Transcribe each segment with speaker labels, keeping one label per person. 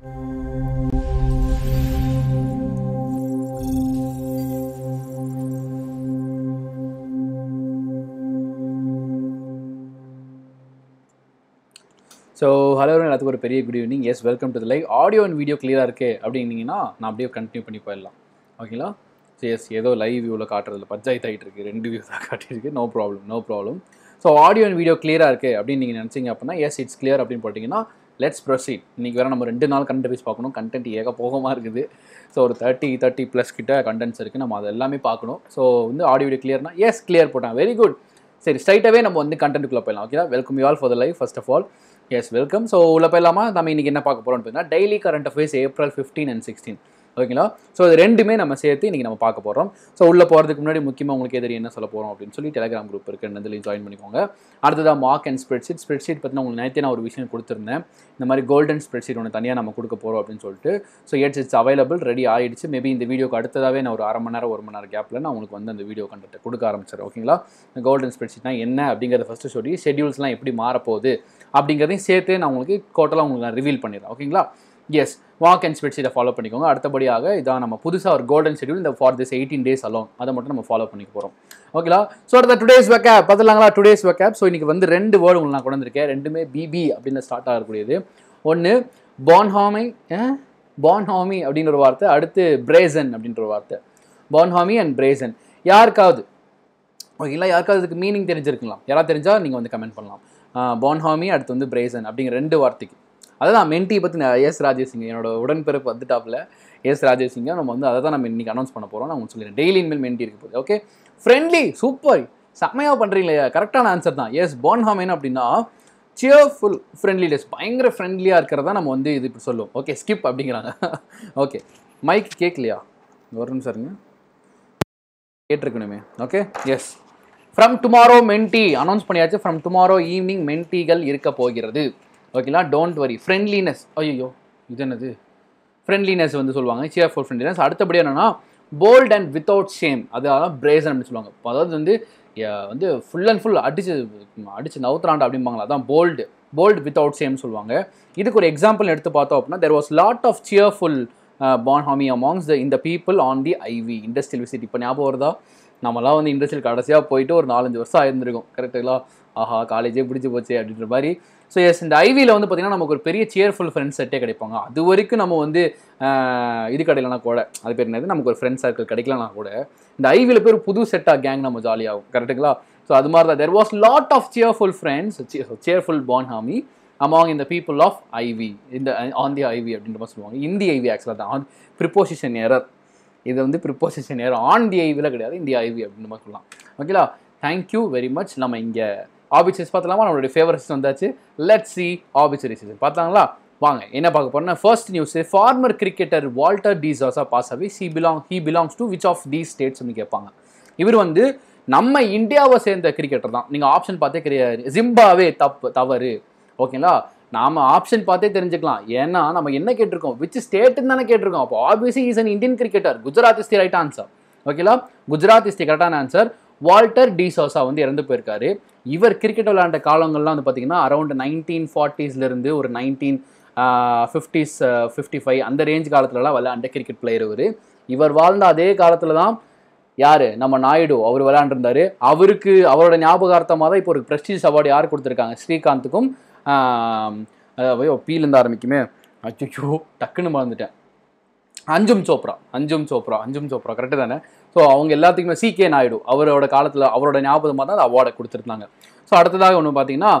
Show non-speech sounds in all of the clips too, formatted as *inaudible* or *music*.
Speaker 1: so hello எல்லாத்துக்கும் ஒரு பெரிய good evening yes welcome to the live audio and video கிளியராக இருக்குது அப்படின்னீங்கன்னா நான் அப்படியே கண்டினியூ பண்ணி போயிடலாம் ஓகேங்களா எஸ் ஏதோ லைவ் வியூவில் காட்டுறதுல பஞ்சாயத்து ஆகிட்டு இருக்கு ரெண்டு வியூ தான் காட்டியிருக்கு no problem no problem so audio and video கிளியராக இருக்குது அப்படின்னு நீங்கள் நினச்சிங்க அப்படின்னா எஸ் இட்ஸ் கிளியர் அப்படின்னு போட்டிங்கன்னா லெட்ஸ் ப்ரொசீட் இன்றைக்கி வேறு நம்ம ரெண்டு நாள் கண்டென்ட் பேஸ் பார்க்கணும் கண்டென்ட் ஏக போகமாக இருக்குது ஸோ ஒரு தேர்ட்டி தேர்ட்டி ப்ளஸ் கிட்ட கண்டென்ட்ஸ் இருக்குது நம்ம அதெல்லாமே எல்லாமே பார்க்கணும் ஸோ வந்து ஆடியோ வீடியோ கிளியர்னா எஸ் கிளியர் போட்டேன் வெரி குட் சரி ஸ்ட்ரைட்டாகவே நம்ம வந்து கண்டென்ட்டுக்குள்ளே போயிடலாம் okay welcome you all for the life first of all yes welcome so உள்ள போயிடலாமா நம்ம இன்றைக்கி என்ன பார்க்க போகிறோம்னு பார்த்தீங்கன்னா daily current affairs April fifteen and sixteen ஓகேங்களா ஸோ இது ரெண்டுமே நம்ம சேர்த்து இன்றைக்கி நம்ம பார்க்க போகிறோம் ஸோ உள்ளே போகிறதுக்கு முன்னாடி முக்கியமாக உங்களுக்கு எதிரி என்ன சொல்ல போகிறோம் அப்படின்னு சொல்லி டெலிகிராம் குரூப் இருக்குது இதுலேயும் ஜாயின் பண்ணிக்கோங்க அடுத்ததாக மார்க் அண்ட் ஸ்ப்ரெட்ஷீட் ஷீட் பற்றி உங்களுக்கு நேற்று நான் ஒரு விஷயம் கொடுத்துருந்தேன் இந்த மாதிரி கோல்டன் ஷீட் ஒன்று தனியாக நம்ம கொடுக்க போகிறோம் அப்படின்னு சொல்லிட்டு so it's it's available ready ஆகிடுச்சு மேபி இந்த வீடியோக்கு அடுத்ததாகவே நான் ஒரு அரை மணி நேரம் ஒரு மணி நேரம் கேப்பில் நான் உங்களுக்கு வந்து அந்த வீடியோ கண்டெக்ட் கொடுக்க ஆரம்பிச்சிடும் ஓகேங்களா இந்த கோல்டன் ஷீட்னா என்ன அப்படிங்கிறத ஃபஸ்ட்டு சொல்லி ஷெடியூல்ஸ்லாம் எப்படி மாறப்போகுது அப்படிங்கிறதையும் சேர்த்து நான் உங்களுக்கு டோட்டலாக உங்களுக்கு நான் ரிவீல் பண்ணிடுறேன் ஓகேங்களா எஸ் வாக் அண்ட் ஸ்பெட்ஸ் இதை ஃபாலோ பண்ணிக்கோங்க அடுத்தபடியாக இதான் நம்ம புதுசாக ஒரு கோல்டன் ஷெடியூல் இந்த for this eighteen days along அதை மட்டும் நம்ம ஃபாலோ பண்ணிக்க போகிறோம் ஓகேலா ஸோ அடுத்த டுடேஸ் வெக்கப் பார்த்துலாங்களா டுடேஸ் வெக்கப் ஸோ இன்றைக்கி வந்து ரெண்டு வேர்டு உங்களுக்கு நான் கொண்டிருக்கேன் ரெண்டுமே பிபி அப்படின்னு ஸ்டார்ட் ஆகக்கூடியது ஒன்று பான்ஹாமி பான்ஹாமி அப்படின்ற ஒரு வார்த்தை அடுத்து பிரேசன் அப்படின்ற ஒரு வார்த்தை பான்ஹாமி அண்ட் பிரேசன் யாருக்காவது ஓகேங்களா யாருக்காவது இதுக்கு மீனிங் தெரிஞ்சிருக்கலாம் யாராவது தெரிஞ்சால் நீங்கள் வந்து கமெண்ட் பண்ணலாம் பான்ஹாமி அடுத்து வந்து பிரேசன் அப்படிங்கிற ரெண்டு வார்த்தைக்கு அதான் மென்டியை e பற்றி நான் எஸ் ராஜேசிங்க என்னோட உடன்பிறப்பு வந்துட்டாப்பில் எஸ் ராஜேசிங்க நம்ம வந்து அதை தான் நம்ம இன்றைக்கி அனௌன்ஸ் பண்ண போகிறோம் நான் உங்களுக்கு சொல்லிடுறேன் டெய்லி இன்மேல் மென்டி e இருக்க போகுது ஓகே ஃப்ரெண்ட்லி சூப்பர் செம்மையாக பண்ணுறீங்களா கரெக்டான ஆன்சர் தான் எஸ் என்ன அப்படின்னா சியர்ஃபுல் ஃப்ரெண்ட்லினஸ் பயங்கர ஃப்ரெண்ட்லியாக இருக்கிறதா நம்ம வந்து இது இப்படி சொல்லுவோம் ஓகே ஸ்கிப் அப்படிங்கிறாங்க ஓகே மைக் கேட்கலையா ஒரு நிமிஷம் இருங்க கேட்டிருக்கணுமே okay yes from tomorrow mentee announce பண்ணியாச்சு ஃப்ரம் டுமாரோ ஈவினிங் மென்டிகள் இருக்க போகிறது ஓகேங்களா டோன்ட் வரி ஃப்ரெண்ட்லினஸ் ஐயோ இது என்னது ஃப்ரெண்ட்லினஸ் வந்து சொல்லுவாங்க சியர் ஃபோர் ஃப்ரெண்ட்லினஸ் அடுத்தபடி என்னென்னா போல்ட் அண்ட் வித்தவுட் ஷேம் அதாவது பிரேசன் அப்படின்னு சொல்லுவாங்க அதாவது வந்து வந்து ஃபுல் அண்ட் ஃபுல் அடிச்சு அடிச்சு நவுத்துறாண்டா அப்படிம்பாங்களா அதான் போல்டு போல்டு வித்தவுட் ஷேம்னு சொல்லுவாங்க இதுக்கு ஒரு எக்ஸாம்பிள் எடுத்து பார்த்தோம் அப்படின்னா there was lot of cheerful bonhomie amongst the இந்த people on the IV industrial visit இப்போ ஞாபகம் வருதா நம்மளாம் வந்து இண்டஸ்ட்ரியல் கடைசியாக போயிட்டு ஒரு நாலஞ்சு வருஷம் ஆயிருந்திருக்கும் கரெக்டுங்களா ஆஹா காலேஜே பிடிச்சி போச்சு அப்படின்ற மாதிரி ஸோ எஸ் இந்த ஐவியில் வந்து பார்த்திங்கன்னா நமக்கு ஒரு பெரிய சியர்ஃபுல் ஃப்ரெண்ட்ஸ் செட்டே கிடைப்பாங்க அது வரைக்கும் நம்ம வந்து இது கிடையிலனா கூட அது பேர் என்னது நமக்கு ஒரு ஃப்ரெண்ட் சர்க்கிள் கிடைக்கலனா கூட இந்த ஐவியில் பேர் புது செட்டாக கேங் நம்ம ஜாலியாகும் கரெக்டுங்களா ஸோ அது மாதிரி தான் there was lot of cheerful friends cheerful bonhomie among இந்த பீப்புள் ஆஃப் ஐவி இந்த ஆன் தி ஐவி அப்படின்ற மாதிரி சொல்லுவாங்க இந்தி ஐவி ஆக்சுவலாக தான் ஆன் ப்ரிப்போசிஷன் ஏரர் இது வந்து ப்ரிப்போசிஷன் ஏரர் ஆன் தி ஐவியில் கிடையாது இந்தியா ஐவி அப்படின்ற மாதிரி சொல்லலாம் ஓகேலா தேங்க்யூ வெரி மச் நம்ம இங்கே ஆபிச்சரிஸ் பார்த்தலாமா நம்மளுடைய ஃபேவரட்ஸ் வந்தாச்சு லெட் சி ஆபிச்சரிஸ் பார்த்தாங்களா வாங்க என்ன பார்க்க போறோம்னா first news former cricketer Walter D'Souza pass ஆகி she belong he belongs to which of the ஸ்டேட்ஸ்னு கேட்பாங்க இவர் வந்து நம்ம இந்தியாவை சேர்ந்த கிரிக்கெட்டர் தான் நீங்கள் ஆப்ஷன் பார்த்தே கிடையாது ஜிம்பாவே தப்பு தவறு ஓகேங்களா நாம ஆப்ஷன் பார்த்தே தெரிஞ்சுக்கலாம் ஏன்னா நம்ம என்ன கேட்டிருக்கோம் விச் ஸ்டேட்டுன்னு தானே கேட்டிருக்கோம் அப்போ obviously is an Indian cricketer Gujarat is the right answer ஓகேங்களா குஜராத் இஸ் தி கரெக்டான ஆன்சர் வால்டர் டிசோசா வந்து இறந்து போயிருக்காரு இவர் கிரிக்கெட் விளையாண்ட காலங்கள்லாம் வந்து பார்த்தீங்கன்னா அரௌண்ட் நைன்டீன் ஃபார்ட்டிஸ்லேருந்து ஒரு நைன்டீன் ஃபிஃப்டிஸ் ஃபிஃப்டி ஃபைவ் அந்த ரேஞ்ச் காலத்துலலாம் விளையாண்ட கிரிக்கெட் பிளேயர் இவர் இவர் வாழ்ந்த அதே காலத்தில் தான் யார் நம்ம நாயுடு அவர் விளையாண்டுருந்தாரு அவருக்கு அவரோட ஞாபகார்த்தமாக தான் இப்போ ஒரு பிரஸ்டீஜ் அவார்டு யார் கொடுத்துருக்காங்க ஸ்ரீகாந்துக்கும் ஐயோ பீலேருந்து ஆரம்பிக்குமே அச்சோ டக்குன்னு மறந்துட்டேன் அஞ்சும் சோப்ரா அஞ்சும் சோப்ரா அஞ்சும் சோப்ரா கரெக்டு தானே ஸோ அவங்க எல்லாத்துக்குமே கே நாயுடு அவரோட காலத்தில் அவரோட ஞாபகமாக தான் அந்த அவார்டை கொடுத்துருந்தாங்க ஸோ அடுத்ததாக ஒன்று பார்த்தீங்கன்னா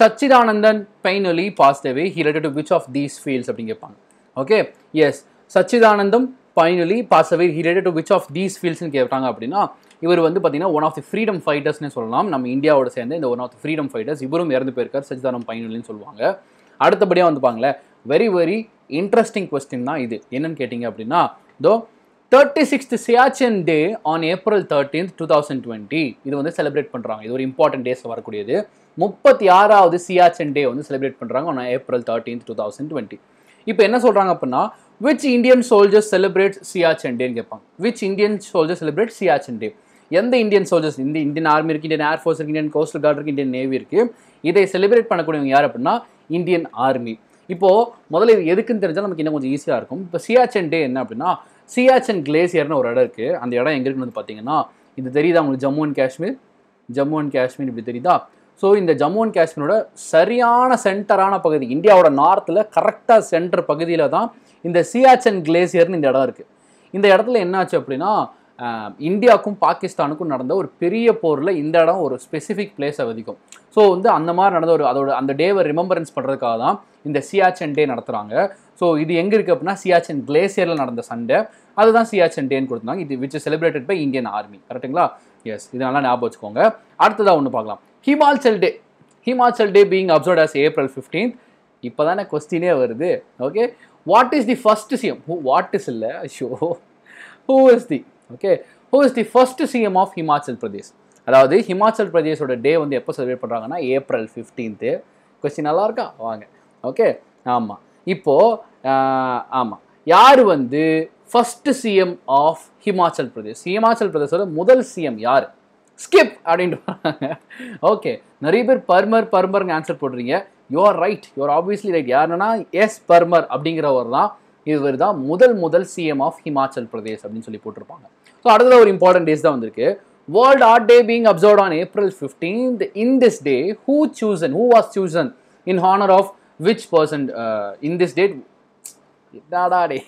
Speaker 1: Sachidanandan finally passed away related to which of these fields அப்படின்னு கேட்பாங்க okay yes Sachidanandam finally pass away related to which of these ஃபீல்ட்ஸ்னு கேட்டாங்க அப்படின்னா இவர் வந்து பார்த்தீங்கன்னா ஒன் ஆஃப் தி ஃப்ரீடம் ஃபைட்டர்ஸ்னு சொல்லலாம் நம்ம இந்தியாவோட சேர்ந்து இந்த one of the freedom fighters இவரும் இறந்து போயிருக்கார் சச்சிதானம் பைனலின்னு சொல்லுவாங்க அடுத்தபடியாக பாங்களேன் வெரி வெரி இன்ட்ரெஸ்டிங் கொஸ்டின் தான் இது என்னன்னு கேட்டிங்க அப்படின்னா the thirty sixth Siachen day on April thirteenth two thousand twenty இது வந்து செலிப்ரேட் பண்ணுறாங்க இது ஒரு இம்பார்ட்டன்ட் டேஸ் வரக்கூடியது முப்பத்தி ஆறாவது சியாச்சன் டே வந்து செலிப்ரேட் பண்ணுறாங்க on April thirteenth two thousand twenty இப்போ என்ன சொல்கிறாங்க அப்படின்னா which Indian soldiers celebrate Siachen டேன்னு கேட்பாங்க which Indian soldier celebrate Siachen day எந்த இந்தியன் சோல்ஜர்ஸ் இந்த இந்தியன் ஆர்மி இருக்குது இந்தியன் ஏர்ஃபோர்ஸ் இருக்குது இந்தியன் கோஸ்டல் கார்டு இருக்குது இந்தியன் நேவி இருக்குது இதை செலிப்ரேட் பண்ணக்கூடியவங்க யார் அப்படின்னா இந்தியன் ஆர்மி இப்போது முதல்ல எதுக்குன்னு தெரிஞ்சால் நமக்கு இன்னும் கொஞ்சம் ஈஸியாக இருக்கும் இப்போ சியாச்சன் டே என்ன அப்படின்னா சியாச்சன் கிளேசியர்னு ஒரு இடம் இருக்குது அந்த இடம் எங்கே இருக்குன்னு பார்த்தீங்கன்னா இது தெரியுதா உங்களுக்கு ஜம்மு அண்ட் காஷ்மீர் ஜம்மு அண்ட் காஷ்மீர் இப்படி தெரியுதா ஸோ இந்த ஜம்மு அண்ட் காஷ்மீரோட சரியான சென்டரான பகுதி இந்தியாவோட நார்த்தில் கரெக்டாக சென்டர் பகுதியில் தான் இந்த சியாச்சன் கிளேசியர்னு இந்த இடம் இருக்குது இந்த இடத்துல என்னாச்சு அப்படின்னா இந்தியாவுக்கும் பாகிஸ்தானுக்கும் நடந்த ஒரு பெரிய போரில் இந்த இடம் ஒரு ஸ்பெசிஃபிக் பிளேஸை வதிக்கும் ஸோ வந்து அந்த மாதிரி நடந்த ஒரு அதோட அந்த டேவை ரிமம்பரன்ஸ் பண்ணுறதுக்காக தான் இந்த சியாச்சன் டே நடத்துகிறாங்க ஸோ இது எங்கே இருக்குது அப்படின்னா சியாச்சன் கிளேசியரில் நடந்த சண்டை அதுதான் சியாச்சன் டேன்னு கொடுத்தாங்க இது which celebrated by Indian army கரெக்டுங்களா எஸ் இது நல்லா ஞாபகம் வச்சுக்கோங்க அடுத்ததாக ஒன்று பார்க்கலாம் Himachal day Himachal day being observed as April fifteenth இப்போ தானே கொஸ்டினே வருது okay what is the first CM who what is இல்லை so who is the okay who is the first CM of Himachal Pradesh அதாவது ஹிமாச்சல் பிரதேஷோட டே வந்து எப்போ செலிப்ரேட் பண்ணுறாங்கன்னா ஏப்ரல் ஃபிஃப்டீன்த்து கொஸ்டின் நல்லா இருக்கா வாங்க ஓகே ஆமாம் இப்போது ஆமாம் யார் வந்து first CM of Himachal Pradesh Himachal பிரதேஷோட முதல் சிஎம் யார் ஸ்கிப் அப்படின்ட்டு ஓகே நிறைய பேர் பர்மர் பர்மர்னு ஆன்சர் போடுறீங்க are right are obviously right யாருன்னா எஸ் பர்மர் அப்படிங்கிறவர் தான் இவர் தான் முதல் முதல் சிஎம் ஆஃப் ஹிமாச்சல் பிரதேஷ் அப்படின்னு சொல்லி போட்டிருப்பாங்க ஸோ அடுத்த ஒரு இம்பார்ட்டன்ட் டேஸ் தான் வந்திருக்கு world art day being observe on April fifteenth in this day who chosen who was chosen in honour of which person in this date என்னடா டே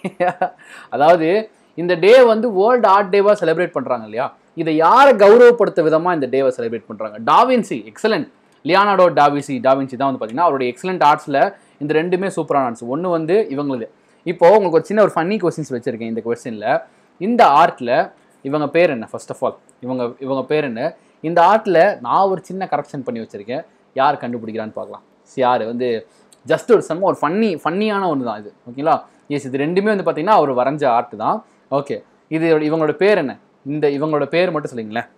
Speaker 1: அதாவது இந்த டே வந்து வேர்ல்டு ஆர்ட் டேவாக செலிப்ரேட் பண்ணுறாங்க இல்லையா இதை யாரை கௌரவப்படுத்த விதமாக இந்த டேவை செலிப்ரேட் பண்ணுறாங்க da Vinci excellent Leonardo da Vinci da Vinci தான் வந்து பார்த்தீங்கன்னா அவருடைய எக்ஸலண்ட் ஆர்ட்ஸில் இந்த ரெண்டுமே சூப்பரான ஆர்ட்ஸ் ஒன்று வந்து இவங்களது இப்போது உங்களுக்கு ஒரு சின்ன ஒரு ஃபன்னி கொஸ்டின்ஸ் வச்சுருக்கேன் இந்த கொஸ்டினில் இந்த ஆர்ட்டில் இவங்க பேர் என்ன ஃபர்ஸ்ட் ஆஃப் ஆல் இவங்க இவங்க பேர் என்ன இந்த ஆர்ட்டில் நான் ஒரு சின்ன கரெக்ஷன் பண்ணி வச்சுருக்கேன் யார் கண்டுபிடிக்கிறான்னு பார்க்கலாம் யார் வந்து ஜஸ்ட் ஒரு செம்ம ஒரு ஃபன்னி ஃபன்னியான ஒன்று தான் இது ஓகேங்களா எஸ் இது ரெண்டுமே வந்து பார்த்தீங்கன்னா அவர் வரைஞ்ச ஆர்ட் தான் ஓகே இது இவங்களோட பேர் என்ன இந்த இவங்களோட பேர் மட்டும் சொல்லிங்களேன்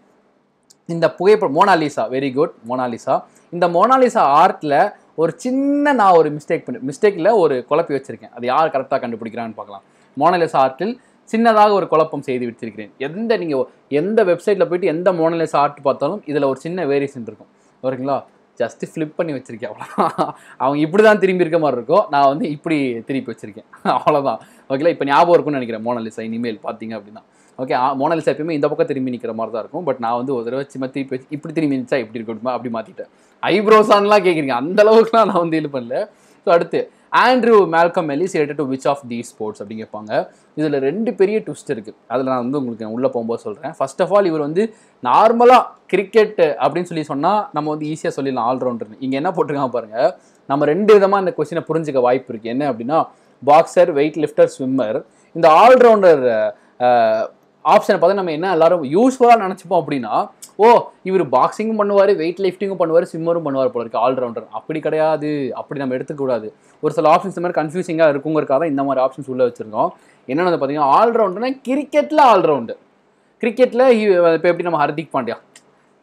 Speaker 1: இந்த புகைப்படம் மோனாலிசா வெரி குட் மோனாலிசா இந்த மோனாலிசா ஆர்ட்டில் ஒரு சின்ன நான் ஒரு மிஸ்டேக் பண்ணி மிஸ்டேக்கில் ஒரு குழப்பி வச்சுருக்கேன் அது யார் கரெக்டாக கண்டுபிடிக்கிறான்னு பார்க்கலாம் மோனலிசா ஆர்ட்டில் சின்னதாக ஒரு குழப்பம் செய்து வச்சிருக்கிறேன் எந்த நீங்கள் எந்த வெப்சைட்டில் போயிட்டு எந்த மோனலிசா ஆர்ட் பார்த்தாலும் இதில் ஒரு சின்ன வேரியேஷன் இருக்கும் ஓகேங்களா ஜஸ்ட்டு ஃப்ளிப் பண்ணி வச்சுருக்கேன் அவ்வளோதான் அவங்க இப்படி தான் திரும்பி இருக்க மாதிரி இருக்கும் நான் வந்து இப்படி திருப்பி வச்சுருக்கேன் அவ்வளோதான் ஓகேங்களா இப்போ ஞாபகம் இருக்கும்னு நினைக்கிறேன் மோனலிசா இனிமேல் பார்த்தீங்க அப்படின்னா ஓகே மோனலிசா எப்பயுமே இந்த பக்கம் திரும்பி நிற்கிற மாதிரி தான் இருக்கும் பட் நான் வந்து ஒரு தடவை சும்மா திருப்பி வச்சு இப்படி திரும்பி நினச்சா இப்படி இருக்கட்டுமா அப்படி மாற்றிட்டேன் ஐப்ரோஸான்லாம் கேட்குறீங்க அந்தளவுக்குலாம் நான் வந்து இது பண்ணல ஸோ அடுத்து Andrew Malcolm Ellis related to which of the sports அப்படிங்கிறப்பாங்க இதில் ரெண்டு பெரிய ட்விஸ்ட் இருக்குது அதில் நான் வந்து உங்களுக்கு உள்ளே போகும்போது சொல்கிறேன் ஃபர்ஸ்ட் ஆஃப் ஆல் இவர் வந்து நார்மலாக கிரிக்கெட் அப்படின்னு சொல்லி சொன்னால் நம்ம வந்து ஈஸியாக சொல்லிடலாம் ஆல்ரவுண்டர்னு இங்கே என்ன போட்டிருக்காங்க பாருங்கள் நம்ம ரெண்டு விதமாக இந்த கொஸ்டினை புரிஞ்சிக்க வாய்ப்பு இருக்குது என்ன அப்படின்னா பாக்ஸர் வெயிட் லிஃப்டர் ஸ்விம்மர் இந்த ஆல்ரவுண்டர் ஆப்ஷனை பார்த்தா நம்ம என்ன எல்லாரும் யூஸ்ஃபுல்லாக நினச்சிப்போம் அப்படின்னா ஓ இவர் பாக்ஸிங்கும் பண்ணுவார் வெயிட் லிஃப்டிங்கும் பண்ணுவார் ஸ்விம்மரும் பண்ணுவார் போல இருக்குது ஆல்ரவுண்டர் அப்படி கிடையாது அப்படி நம்ம எடுத்துக்கூடாது ஒரு சில ஆப்ஷன்ஸ் இந்த மாதிரி கன்ஃபியூசிங்காக இருக்குங்கிறக்காக தான் இந்த மாதிரி ஆப்ஷன்ஸ் உள்ளே வச்சுருக்கோம் என்னென்னு வந்து பார்த்தீங்கன்னா ஆல்ரவுண்டர்னா கிரிக்கெட்டில் ஆல்ரவுண்டு கிரிக்கெட்டில் இப்போ எப்படி நம்ம ஹர்திக் பாண்டியா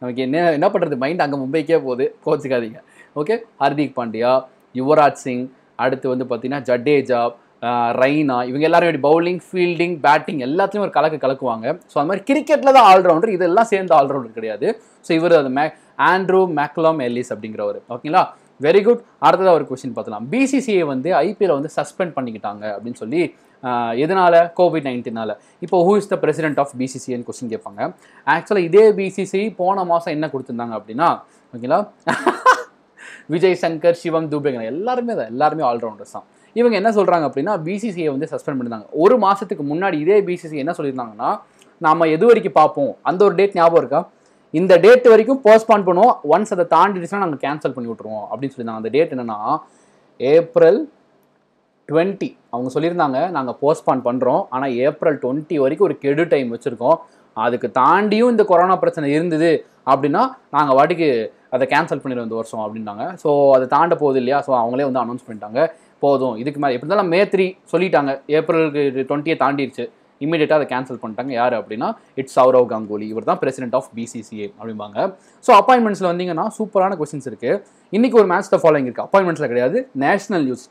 Speaker 1: நமக்கு என்ன என்ன பண்ணுறது மைண்ட் அங்கே மும்பைக்கே போகுது கோச்சிக்காதீங்க ஓகே ஹர்திக் பாண்டியா யுவராஜ் சிங் அடுத்து வந்து பார்த்திங்கன்னா ஜடேஜா ரைனா இவங்க எல்லாரும் எப்படி பவுலிங் ஃபீல்டிங் பேட்டிங் எல்லாத்தையும் ஒரு கலக்கு கலக்குவாங்க ஸோ அது மாதிரி கிரிக்கெட்டில் தான் ஆல்ரவுண்டர் இதெல்லாம் சேர்ந்த ஆல்ரவுண்டர் கிடையாது ஸோ இவர் அது மே ஆண்ட்ரூ மேக்லாம் எல்லிஸ் அப்படிங்கிறவர் ஓகேங்களா வெரி குட் அடுத்ததாக ஒரு கொஸ்டின் பார்த்தலாம் பிசிசிஐ வந்து ஐபிஎல் வந்து சஸ்பெண்ட் பண்ணிக்கிட்டாங்க அப்படின்னு சொல்லி எதனால் கோவிட் நைன்டீனால் இப்போ who is the president of பிசிசின்னு கொஸ்டின் கேட்பாங்க ஆக்சுவலாக இதே பிசிசி போன மாதம் என்ன கொடுத்துருந்தாங்க அப்படின்னா ஓகேங்களா *laughs* விஜய் சங்கர் சிவம் தூபேங்கனா எல்லாருமே தான் எல்லாருமே ஆல்ரவுண்டர்ஸ் தான் இவங்க என்ன சொல்கிறாங்க அப்படின்னா பிசிசிஐ வந்து சஸ்பெண்ட் பண்ணியிருந்தாங்க ஒரு மாதத்துக்கு முன்னாடி இதே பிசிசி என்ன சொல்லியிருந்தாங்கன்னா நாம் எது வரைக்கும் பார்ப்போம் அந்த ஒரு டேட் ஞாபகம் இருக்கா இந்த டேட் வரைக்கும் போஸ்ட்பான் பண்ணுவோம் ஒன்ஸ் அதை தாண்டிடுச்சுன்னா நாங்கள் கேன்சல் பண்ணி விட்ருவோம் அப்படின்னு சொல்லியிருந்தாங்க அந்த டேட் என்னென்னா ஏப்ரல் டுவெண்ட்டி அவங்க சொல்லியிருந்தாங்க நாங்கள் போஸ்ட்பான் பண்ணுறோம் ஆனால் ஏப்ரல் டுவெண்ட்டி வரைக்கும் ஒரு கெடு டைம் வச்சுருக்கோம் அதுக்கு தாண்டியும் இந்த கொரோனா பிரச்சனை இருந்தது அப்படின்னா நாங்கள் வாட்டிக்கு அதை கேன்சல் பண்ணிடுவோம் இந்த வருஷம் அப்படின்னாங்க ஸோ அதை தாண்ட போகுது இல்லையா ஸோ அவங்களே வந்து அனௌன்ஸ் பண்ணிட்டாங்க போதும் இதுக்கு மேலே எப்படி இருந்தாலும் மே த்ரீ சொல்லிட்டாங்க ஏப்ரலுக்கு டுவெண்ட்டியை தாண்டிடுச்சு இமீடியட்டாக அதை கேன்சல் பண்ணிட்டாங்க யார் அப்படின்னா இட்ஸ் சௌரவ் கங்குலி இவர் தான் பிரசிடென்ட் ஆஃப் பிசிசிஏ அப்படிம்பாங்க ஸோ அப்பாயின்மெண்ட்ஸில் வந்தீங்கன்னா சூப்பரான கொஸ்டின்ஸ் இருக்குது இன்றைக்கி ஒரு மேட்ச் ஃபாலோயிங் இருக்குது அப்பாயின்மெண்ட்ஸில் கிடையாது நேஷனல் நியூஸ்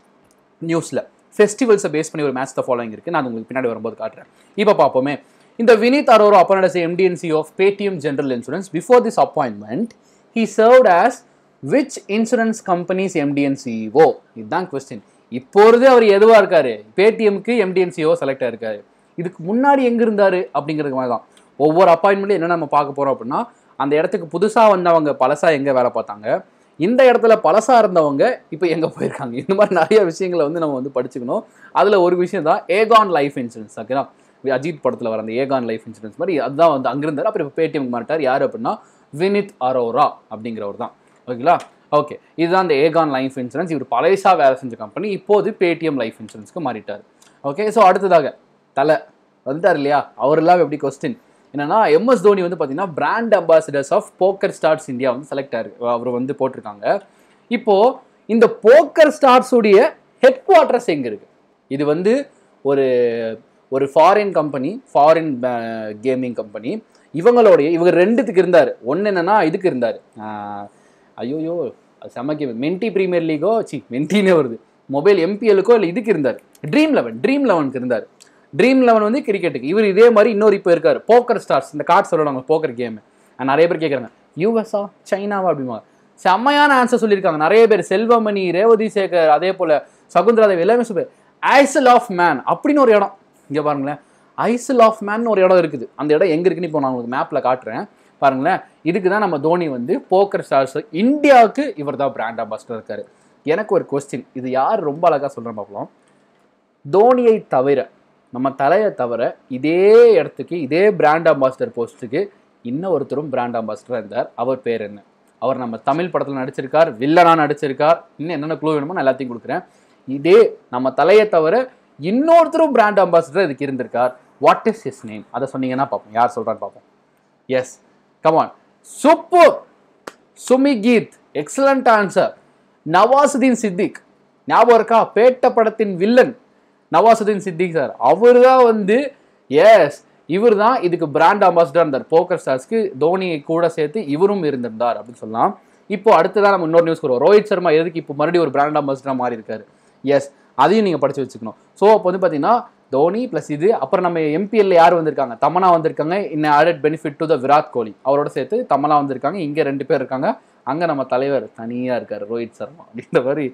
Speaker 1: நியூஸில் ஃபெஸ்டிவல்ஸை பேஸ் பண்ணி ஒரு மேட்ச் ஃபாலோயிங் இருக்குது நான் உங்களுக்கு பின்னாடி வரும்போது காட்டுறேன் இப்போ பார்ப்போமே இந்த Vineet Arora appoint MD and CEO of Paytm general insurance before this appointment he served as which insurance companies MD and CEO இதுதான் கொஸ்டின் இப்போது அவர் எதுவாக இருக்கார் பேடிஎம்க்கு எம்டிஎன்சிஓ செலக்ட் இருக்கார் இதுக்கு முன்னாடி எங்கே இருந்தார் அப்படிங்கிறது மாதிரி தான் ஒவ்வொரு அப்பாயின்மெண்ட்டும் என்ன நம்ம பார்க்க போகிறோம் அப்படின்னா அந்த இடத்துக்கு புதுசாக வந்தவங்க பழசாக எங்கே வேலை பார்த்தாங்க இந்த இடத்துல பழசாக இருந்தவங்க இப்போ எங்கே போயிருக்காங்க இந்த மாதிரி நிறைய விஷயங்களை வந்து நம்ம வந்து படிச்சுக்கணும் அதில் ஒரு விஷயம் தான் ஏகான் லைஃப் இன்சூரன்ஸ் ஓகேனா அஜித் படத்தில் வர அந்த ஏகான் லைஃப் இன்சூரன்ஸ் மாதிரி அதுதான் வந்து அங்கிருந்தார் அப்புறம் இப்போ பேடிஎம் மாட்டார் யார் அப்படின்னா வினித் அரோரா அப்படிங்கிறவர் தான் ஓகேங்களா ஓகே இதுதான் இந்த ஏகான் லைஃப் இன்சூரன்ஸ் இவர் பழையசா வேலை செஞ்ச கம்பெனி இப்போது பேடிஎம் லைஃப் இன்சூரன்ஸ்க்கு மாறிட்டார் ஓகே ஸோ அடுத்ததாக தலை வந்துட்டார் இல்லையா அவரெல்லாம் எப்படி கொஸ்டின் என்னன்னா எம்எஸ் தோனி வந்து பார்த்தீங்கன்னா brand ambassadors of poker stars India வந்து செலக்ட் ஆயிரு அவர் வந்து போட்டிருக்காங்க இப்போது இந்த போக்கர் ஸ்டார்ஸுடைய ஹெட் குவார்ட்டர்ஸ் எங்கே இருக்குது இது வந்து ஒரு ஒரு foreign company foreign gaming company இவங்களுடைய இவங்க ரெண்டுத்துக்கு இருந்தார் ஒன்று என்னென்னா இதுக்கு இருந்தார் ஐயோயோ செமக்கு மென்டி ப்ரீமியர் லீகோ சி மென்டினே வருது மொபைல் எம்பிஎலுக்கோ இல்லை இதுக்கு இருந்தார் ட்ரீம் லெவன் ட்ரீம் லெவனுக்கு இருந்தார் ட்ரீம் லெவன் வந்து கிரிக்கெட்டுக்கு இவர் இதே மாதிரி இன்னொரு இப்போ இருக்கார் போக்கர் ஸ்டார்ஸ் இந்த கார்ட் சொல்லுவாங்க போக்கர் கேம் நிறைய பேர் கேட்குறாங்க யூஎஸ்ஆ சைனாவா அப்படிமா செம்மையான ஆன்சர் சொல்லியிருக்காங்க நிறைய பேர் செல்வமணி ரேவதி சேகர் அதே போல் சகுந்தராதேவ் எல்லாமே சூப்பர் ஐசல் ஆஃப் மேன் அப்படின்னு ஒரு இடம் இங்கே பாருங்களேன் ஐசல் ஆஃப் மேன் ஒரு இடம் இருக்குது அந்த இடம் எங்கே இருக்குன்னு இப்போ நான் உங்களுக்கு மேப்பில் காட்டுறேன் பாருங்களேன் இதுக்கு தான் நம்ம தோனி வந்து போக்கர் ஸ்டார்ஸ் இந்தியாவுக்கு இவர் தான் பிராண்ட் அம்பாஸ்டர் இருக்கார் எனக்கு ஒரு கொஸ்டின் இது யார் ரொம்ப அழகாக சொல்கிற பார்க்கலாம் தோனியை தவிர நம்ம தலையை தவிர இதே இடத்துக்கு இதே பிராண்ட் அம்பாஸ்டர் போஸ்ட்டுக்கு இன்னும் ஒருத்தரும் பிராண்ட் அம்பாஸ்டராக இருந்தார் அவர் பேர் என்ன அவர் நம்ம தமிழ் படத்தில் நடிச்சிருக்கார் வில்லனாக நடிச்சிருக்கார் இன்னும் என்னென்ன க்ளூ வேணுமோ நான் எல்லாத்தையும் கொடுக்குறேன் இதே நம்ம தலையை தவிர இன்னொருத்தரும் பிராண்ட் அம்பாசிடர் இதுக்கு இருந்திருக்கார் வாட் இஸ் இஸ் நேம் அதை சொன்னீங்கன்னா பார்ப்போம் யார் சொல்கிறான்னு பார்ப்போம் yes come on super Sumi Keith excellent answer Nawazuddin Siddiqui ஞாபகம் இருக்கா பேட்ட படத்தின் வில்லன் நவாசுதீன் சித்திக் சார் அவர் தான் வந்து எஸ் இவர் தான் இதுக்கு பிராண்ட் அம்பாசிடர் இருந்தார் போக்கர் ஸ்டார்ஸ்க்கு தோனியை கூட சேர்த்து இவரும் இருந்திருந்தார் அப்படின்னு சொல்லலாம் இப்போ அடுத்ததான் நம்ம இன்னொரு நியூஸ் வருவோம் ரோஹித் சர்மா எதுக்கு இப்போ மறுபடியும் ஒரு பிராண்ட் அம்பாசிடராக மாறி இருக்காரு எஸ் அதையும் நீங்கள் படித்து வச்சுக்கணும் ஸோ அப்போ வந்து பார்த்தீங்கன்னா தோனி ப்ளஸ் இது அப்புறம் நம்ம எம்பிஎல்ல யார் வந்திருக்காங்க தமனா வந்திருக்காங்க in added benefit to the Virat Kohli அவரோட சேர்த்து தமனா வந்திருக்காங்க இங்கே ரெண்டு பேர் இருக்காங்க அங்கே நம்ம தலைவர் தனியாக இருக்கார் ரோஹித் சர்மா அப்படின்ற மாதிரி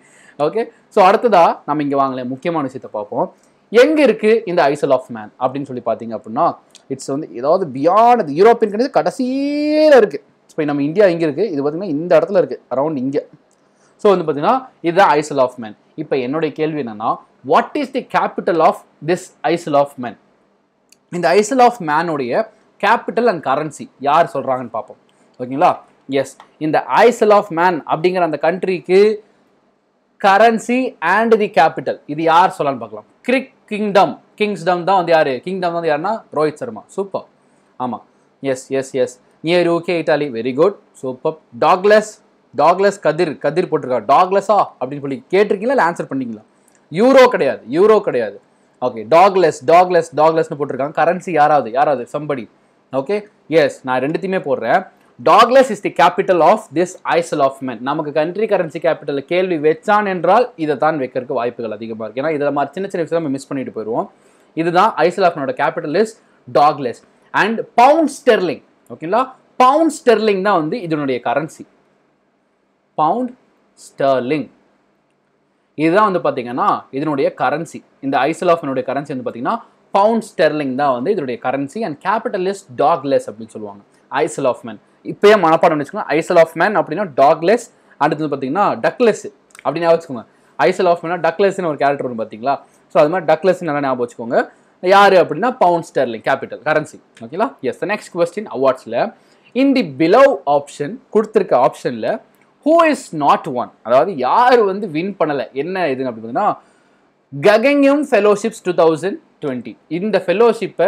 Speaker 1: ஓகே ஸோ அடுத்ததாக நம்ம இங்கே வாங்கல முக்கியமான விஷயத்தை பார்ப்போம் எங்கே இருக்குது இந்த ஐசல் ஆஃப் மேன் அப்படின்னு சொல்லி பார்த்தீங்க அப்படின்னா இட்ஸ் வந்து ஏதாவது பியாண்ட் யூரோப்பியன் கணித கடைசியில் இருக்குது இப்போ நம்ம இந்தியா இங்கே இருக்குது இது பார்த்திங்கன்னா இந்த இடத்துல இருக்குது அரௌண்ட் இங்கே ஸோ வந்து பார்த்தீங்கன்னா இதுதான் ஐசல் ஆஃப் மேன் இப்போ என்னுடைய கேள்வி என்னென்னா what is the capital of this Isle of Man இந்த ஐசல் ஆஃப் மேனுடைய கேபிட்டல் அண்ட் கரன்சி யார் சொல்கிறாங்கன்னு பார்ப்போம் ஓகேங்களா எஸ் இந்த ஐசல் ஆஃப் மேன் அப்படிங்கிற அந்த கண்ட்ரிக்கு கரன்சி அண்ட் தி கேபிட்டல் இது யார் சொல்லலாம்னு பார்க்கலாம் கிரிக் கிங்டம் கிங்ஸ்டம் தான் வந்து யார் கிங்டம் வந்து யாருன்னா ரோஹித் சர்மா சூப்பர் ஆமாம் yes yes yes near okay Italy very good super Douglas Douglas Kathir Kathir போட்டிருக்கா டாக்லஸா அப்படின்னு சொல்லி கேட்டிருக்கீங்களா இல்லை ஆன்சர் பண்ணிக்கலாம் யூரோ கிடையாது யூரோ கிடையாது ஓகே டாக்லெஸ் டாக்லெஸ் டாக்லெஸ்னு போட்டிருக்காங்க கரன்சி யாராவது யாராவது சம்படி ஓகே எஸ் நான் ரெண்டுத்தையுமே போடுறேன் Douglas is the capital of this Isle of Man நமக்கு கண்ட்ரி கரன்சி கேபிட்டல் கேள்வி வச்சான் என்றால் இதை தான் வைக்கிறதுக்கு வாய்ப்புகள் அதிகமாக இருக்குது ஏன்னா இதில் மாதிரி சின்ன சின்ன விஷயம் மிஸ் பண்ணிட்டு போயிடுவோம் இதுதான் ஐசல் ஆஃப் மேனோட capital is Douglas and pound sterling ஓகேங்களா பவுண்ட் ஸ்டெர்லிங் தான் வந்து இதனுடைய கரன்சி பவுண்ட் ஸ்டெர்லிங் இதுதான் வந்து பார்த்தீங்கன்னா இதனுடைய கரன்சி இந்த ஐசல் ஆஃப்னுடைய கரன்சி வந்து பார்த்தீங்கன்னா பவுண்ட் ஸ்டெர்லிங் தான் வந்து இதனுடைய கரன்சி அண்ட் கேபிட்டலிஸ்ட் டாக்லெஸ் அப்படின்னு சொல்லுவாங்க ஐசல் ஆஃப் மேன் இப்போயே மனப்பாடம் வச்சுக்கோங்க ஐசல் ஆஃப் மேன் அப்படின்னா டாக்லெஸ் வந்து பார்த்தீங்கன்னா டக்லெஸ் அப்படின்னு வச்சுக்கோங்க ஐசல் ஆஃப் மேனா டக்லெஸ்னு ஒரு கேரக்டர் வரும் பார்த்தீங்களா ஸோ அது மாதிரி டக்லெஸ் நல்லா ஞாபகம் வச்சுக்கோங்க யார் அப்படின்னா பவுண்ட் ஸ்டெர்லிங் கேபிட்டல் கரன்சி ஓகேங்களா எஸ் த நெக்ஸ்ட் கொஸ்டின் அவார்ட்ஸில் இன் தி பிலவ் ஆப்ஷன் கொடுத்துருக்க ஆப்ஷனில் ஹூ இஸ் நாட் ஒன் அதாவது யார் வந்து வின் பண்ணலை என்ன இது அப்படின்னா பார்த்தீங்கன்னா Gaganyaan fellowships two thousand twenty இந்த ஃபெலோஷிப்பை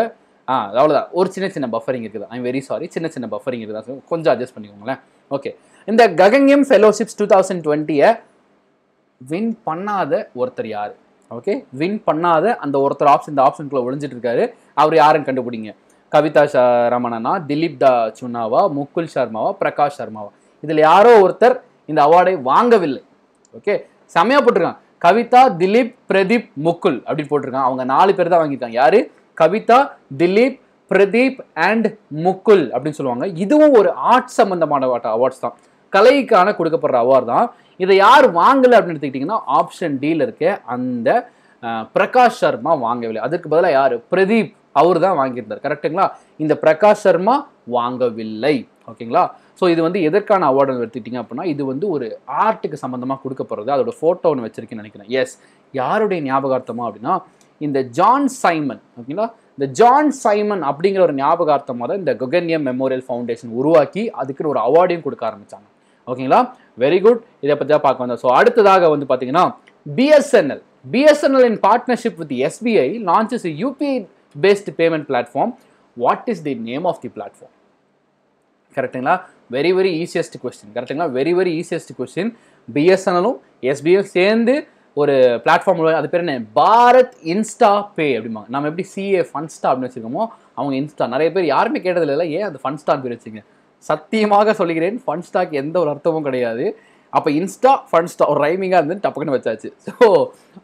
Speaker 1: ஆ அவ்வளோதான் ஒரு சின்ன சின்ன பஃபரிங் இருக்குது ஐம் வெரி சாரி சின்ன சின்ன பஃபரிங் இருக்குதா கொஞ்சம் அட்ஜஸ்ட் பண்ணிக்கோங்களேன் ஓகே இந்த ககங்யம் ஃபெலோஷிப்ஸ் டூ தௌசண்ட் டுவெண்ட்டியை வின் பண்ணாத ஒருத்தர் யார் ஓகே வின் பண்ணாத அந்த ஒருத்தர் ஆப்ஷன் இந்த ஆப்ஷனுக்குள்ளே ஒழிஞ்சிட்டு இருக்காரு அவர் யாரும் கண்டுபிடிங்க கவிதா ரமணனா திலீப் தா சுன்னாவா முகுல் சர்மாவா பிரகாஷ் சர்மாவா இதில் யாரோ ஒருத்தர் இந்த அவார்டை வாங்கவில்லை ஓகே செமையாக போட்டிருக்காங்க கவிதா திலீப் பிரதீப் முக்குல் அப்படின்னு போட்டிருக்காங்க அவங்க நாலு பேர் தான் வாங்கியிருக்காங்க யாரு கவிதா திலீப் பிரதீப் அண்ட் முக்குல் அப்படின்னு சொல்லுவாங்க இதுவும் ஒரு ஆர்ட் சம்பந்தமான அவார்ட்ஸ் தான் கலைக்கான கொடுக்கப்படுற அவார்டு தான் இதை யார் வாங்கலை அப்படின்னு எடுத்துக்கிட்டிங்கன்னா ஆப்ஷன் டீல இருக்க அந்த பிரகாஷ் சர்மா வாங்கவில்லை அதுக்கு பதிலாக யார் பிரதீப் அவர் தான் வாங்கியிருந்தார் கரெக்டுங்களா இந்த பிரகாஷ் சர்மா வாங்கவில்லை ஓகேங்களா ஸோ இது வந்து எதற்கான அவார்டு எடுத்துட்டீங்க அப்படின்னா இது வந்து ஒரு ஆர்ட்டுக்கு சம்மந்தமாக கொடுக்க போகிறது அதோட ஃபோட்டோ ஒன்று வச்சிருக்கேன்னு நினைக்கிறேன் எஸ் யாருடைய ஞாபகார்த்தமாக அப்படின்னா இந்த ஜான் சைமன் ஓகேங்களா இந்த ஜான் சைமன் அப்படிங்கிற ஒரு ஞாபகார்த்தமாக தான் இந்த கொகன்யம் மெமோரியல் ஃபவுண்டேஷன் உருவாக்கி அதுக்குன்னு ஒரு அவார்டையும் கொடுக்க ஆரம்பித்தாங்க ஓகேங்களா வெரி குட் இதை பற்றி தான் பார்க்க வந்தோம் ஸோ அடுத்ததாக வந்து பார்த்தீங்கன்னா BSNL BSNL in partnership with SBI launches UPI based payment platform what is the name of the platform கரெக்டுங்களா வெரி வெரி ஈஸியஸ்ட் கொஸ்டின் கரெக்டுங்களா வெரி வெரி ஈஸியஸ்ட் கொஸ்டின் பிஎஸ்என்எலும் எஸ்பிஎஃப் சேர்ந்து ஒரு பிளாட்ஃபார்ம் அது பேர் என்ன பாரத் இன்ஸ்டா பே அப்படிம்பாங்க நம்ம எப்படி சிஏ ஃபன்ஸ்டா அப்படின்னு வச்சுருக்கோமோ அவங்க இன்ஸ்டா நிறைய பேர் யாருமே கேட்டதில்லை ஏன் அந்த ஃபன்ஸ்டான்னு பேர் வச்சுங்க சத்தியமாக சொல்கிறேன் ஃபன்ஸ்டாக்கு எந்த ஒரு அர்த்தமும் கிடையாது அப்போ இன்ஸ்டா ஃபன்ஸ்டா ஒரு ரைமிங்காக இருந்து டப்புக்குன்னு வச்சாச்சு ஸோ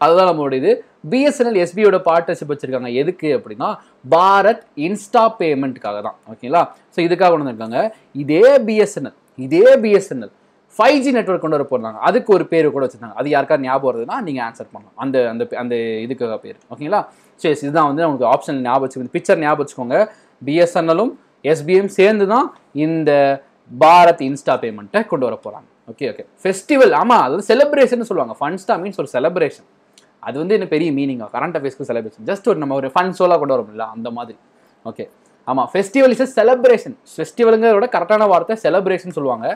Speaker 1: அதுதான் நம்மளுடைய இது பிஎஸ்என்எல் எஸ்பியோட பார்ட்னர்ஷிப் வச்சுருக்காங்க எதுக்கு அப்படின்னா பாரத் இன்ஸ்டா பேமெண்ட்டுக்காக தான் ஓகேங்களா ஸோ இதுக்காக கொண்டு வந்திருக்காங்க இதே பிஎஸ்என்எல் இதே பிஎஸ்என்எல் ஃபைவ் ஜி நெட்ஒர்க் கொண்டு வர போகிறாங்க அதுக்கு ஒரு பேர் கூட வச்சுருந்தாங்க அது யாருக்கா ஞாபகம் வருதுன்னா நீங்கள் ஆன்சர் பண்ணலாம் அந்த அந்த அந்த இதுக்காக பேர் ஓகேங்களா சரி இதுதான் வந்து உங்களுக்கு ஆப்ஷன் ஞாபகம் வச்சுக்கோங்க பிக்சர் ஞாபகம் வச்சுக்கோங்க பிஎஸ்என்எலும் எஸ்பிஎம் சேர்ந்து தான் இந்த பாரத் இன்ஸ்டா பேமெண்ட்டை கொண்டு வர போகிறாங்க ஓகே ஓகே ஃபெஸ்டிவல் ஆமாம் அது வந்து செலிப்ரேஷன் சொல்லுவாங்க ஃபன்ஸ்டா மீன்ஸ் ஒரு செலிப்ரேஷன் அது வந்து என்ன பெரிய மீனிங்கா கரண்ட் அஃபேர்ஸ்க்கு செலிப்ரேஷன் ஜஸ்ட் ஒரு நம்ம ஒரு ஃபன் சோலாக கொண்டு இல்லை அந்த மாதிரி ஓகே ஆமாம் ஃபெஸ்டிவல் இஸ் செலிப்ரேஷன் ஃபெஸ்டிவலுங்கிறத கரெக்டான வார்த்தை செலிப்ரேஷன் சொல்லுவாங்க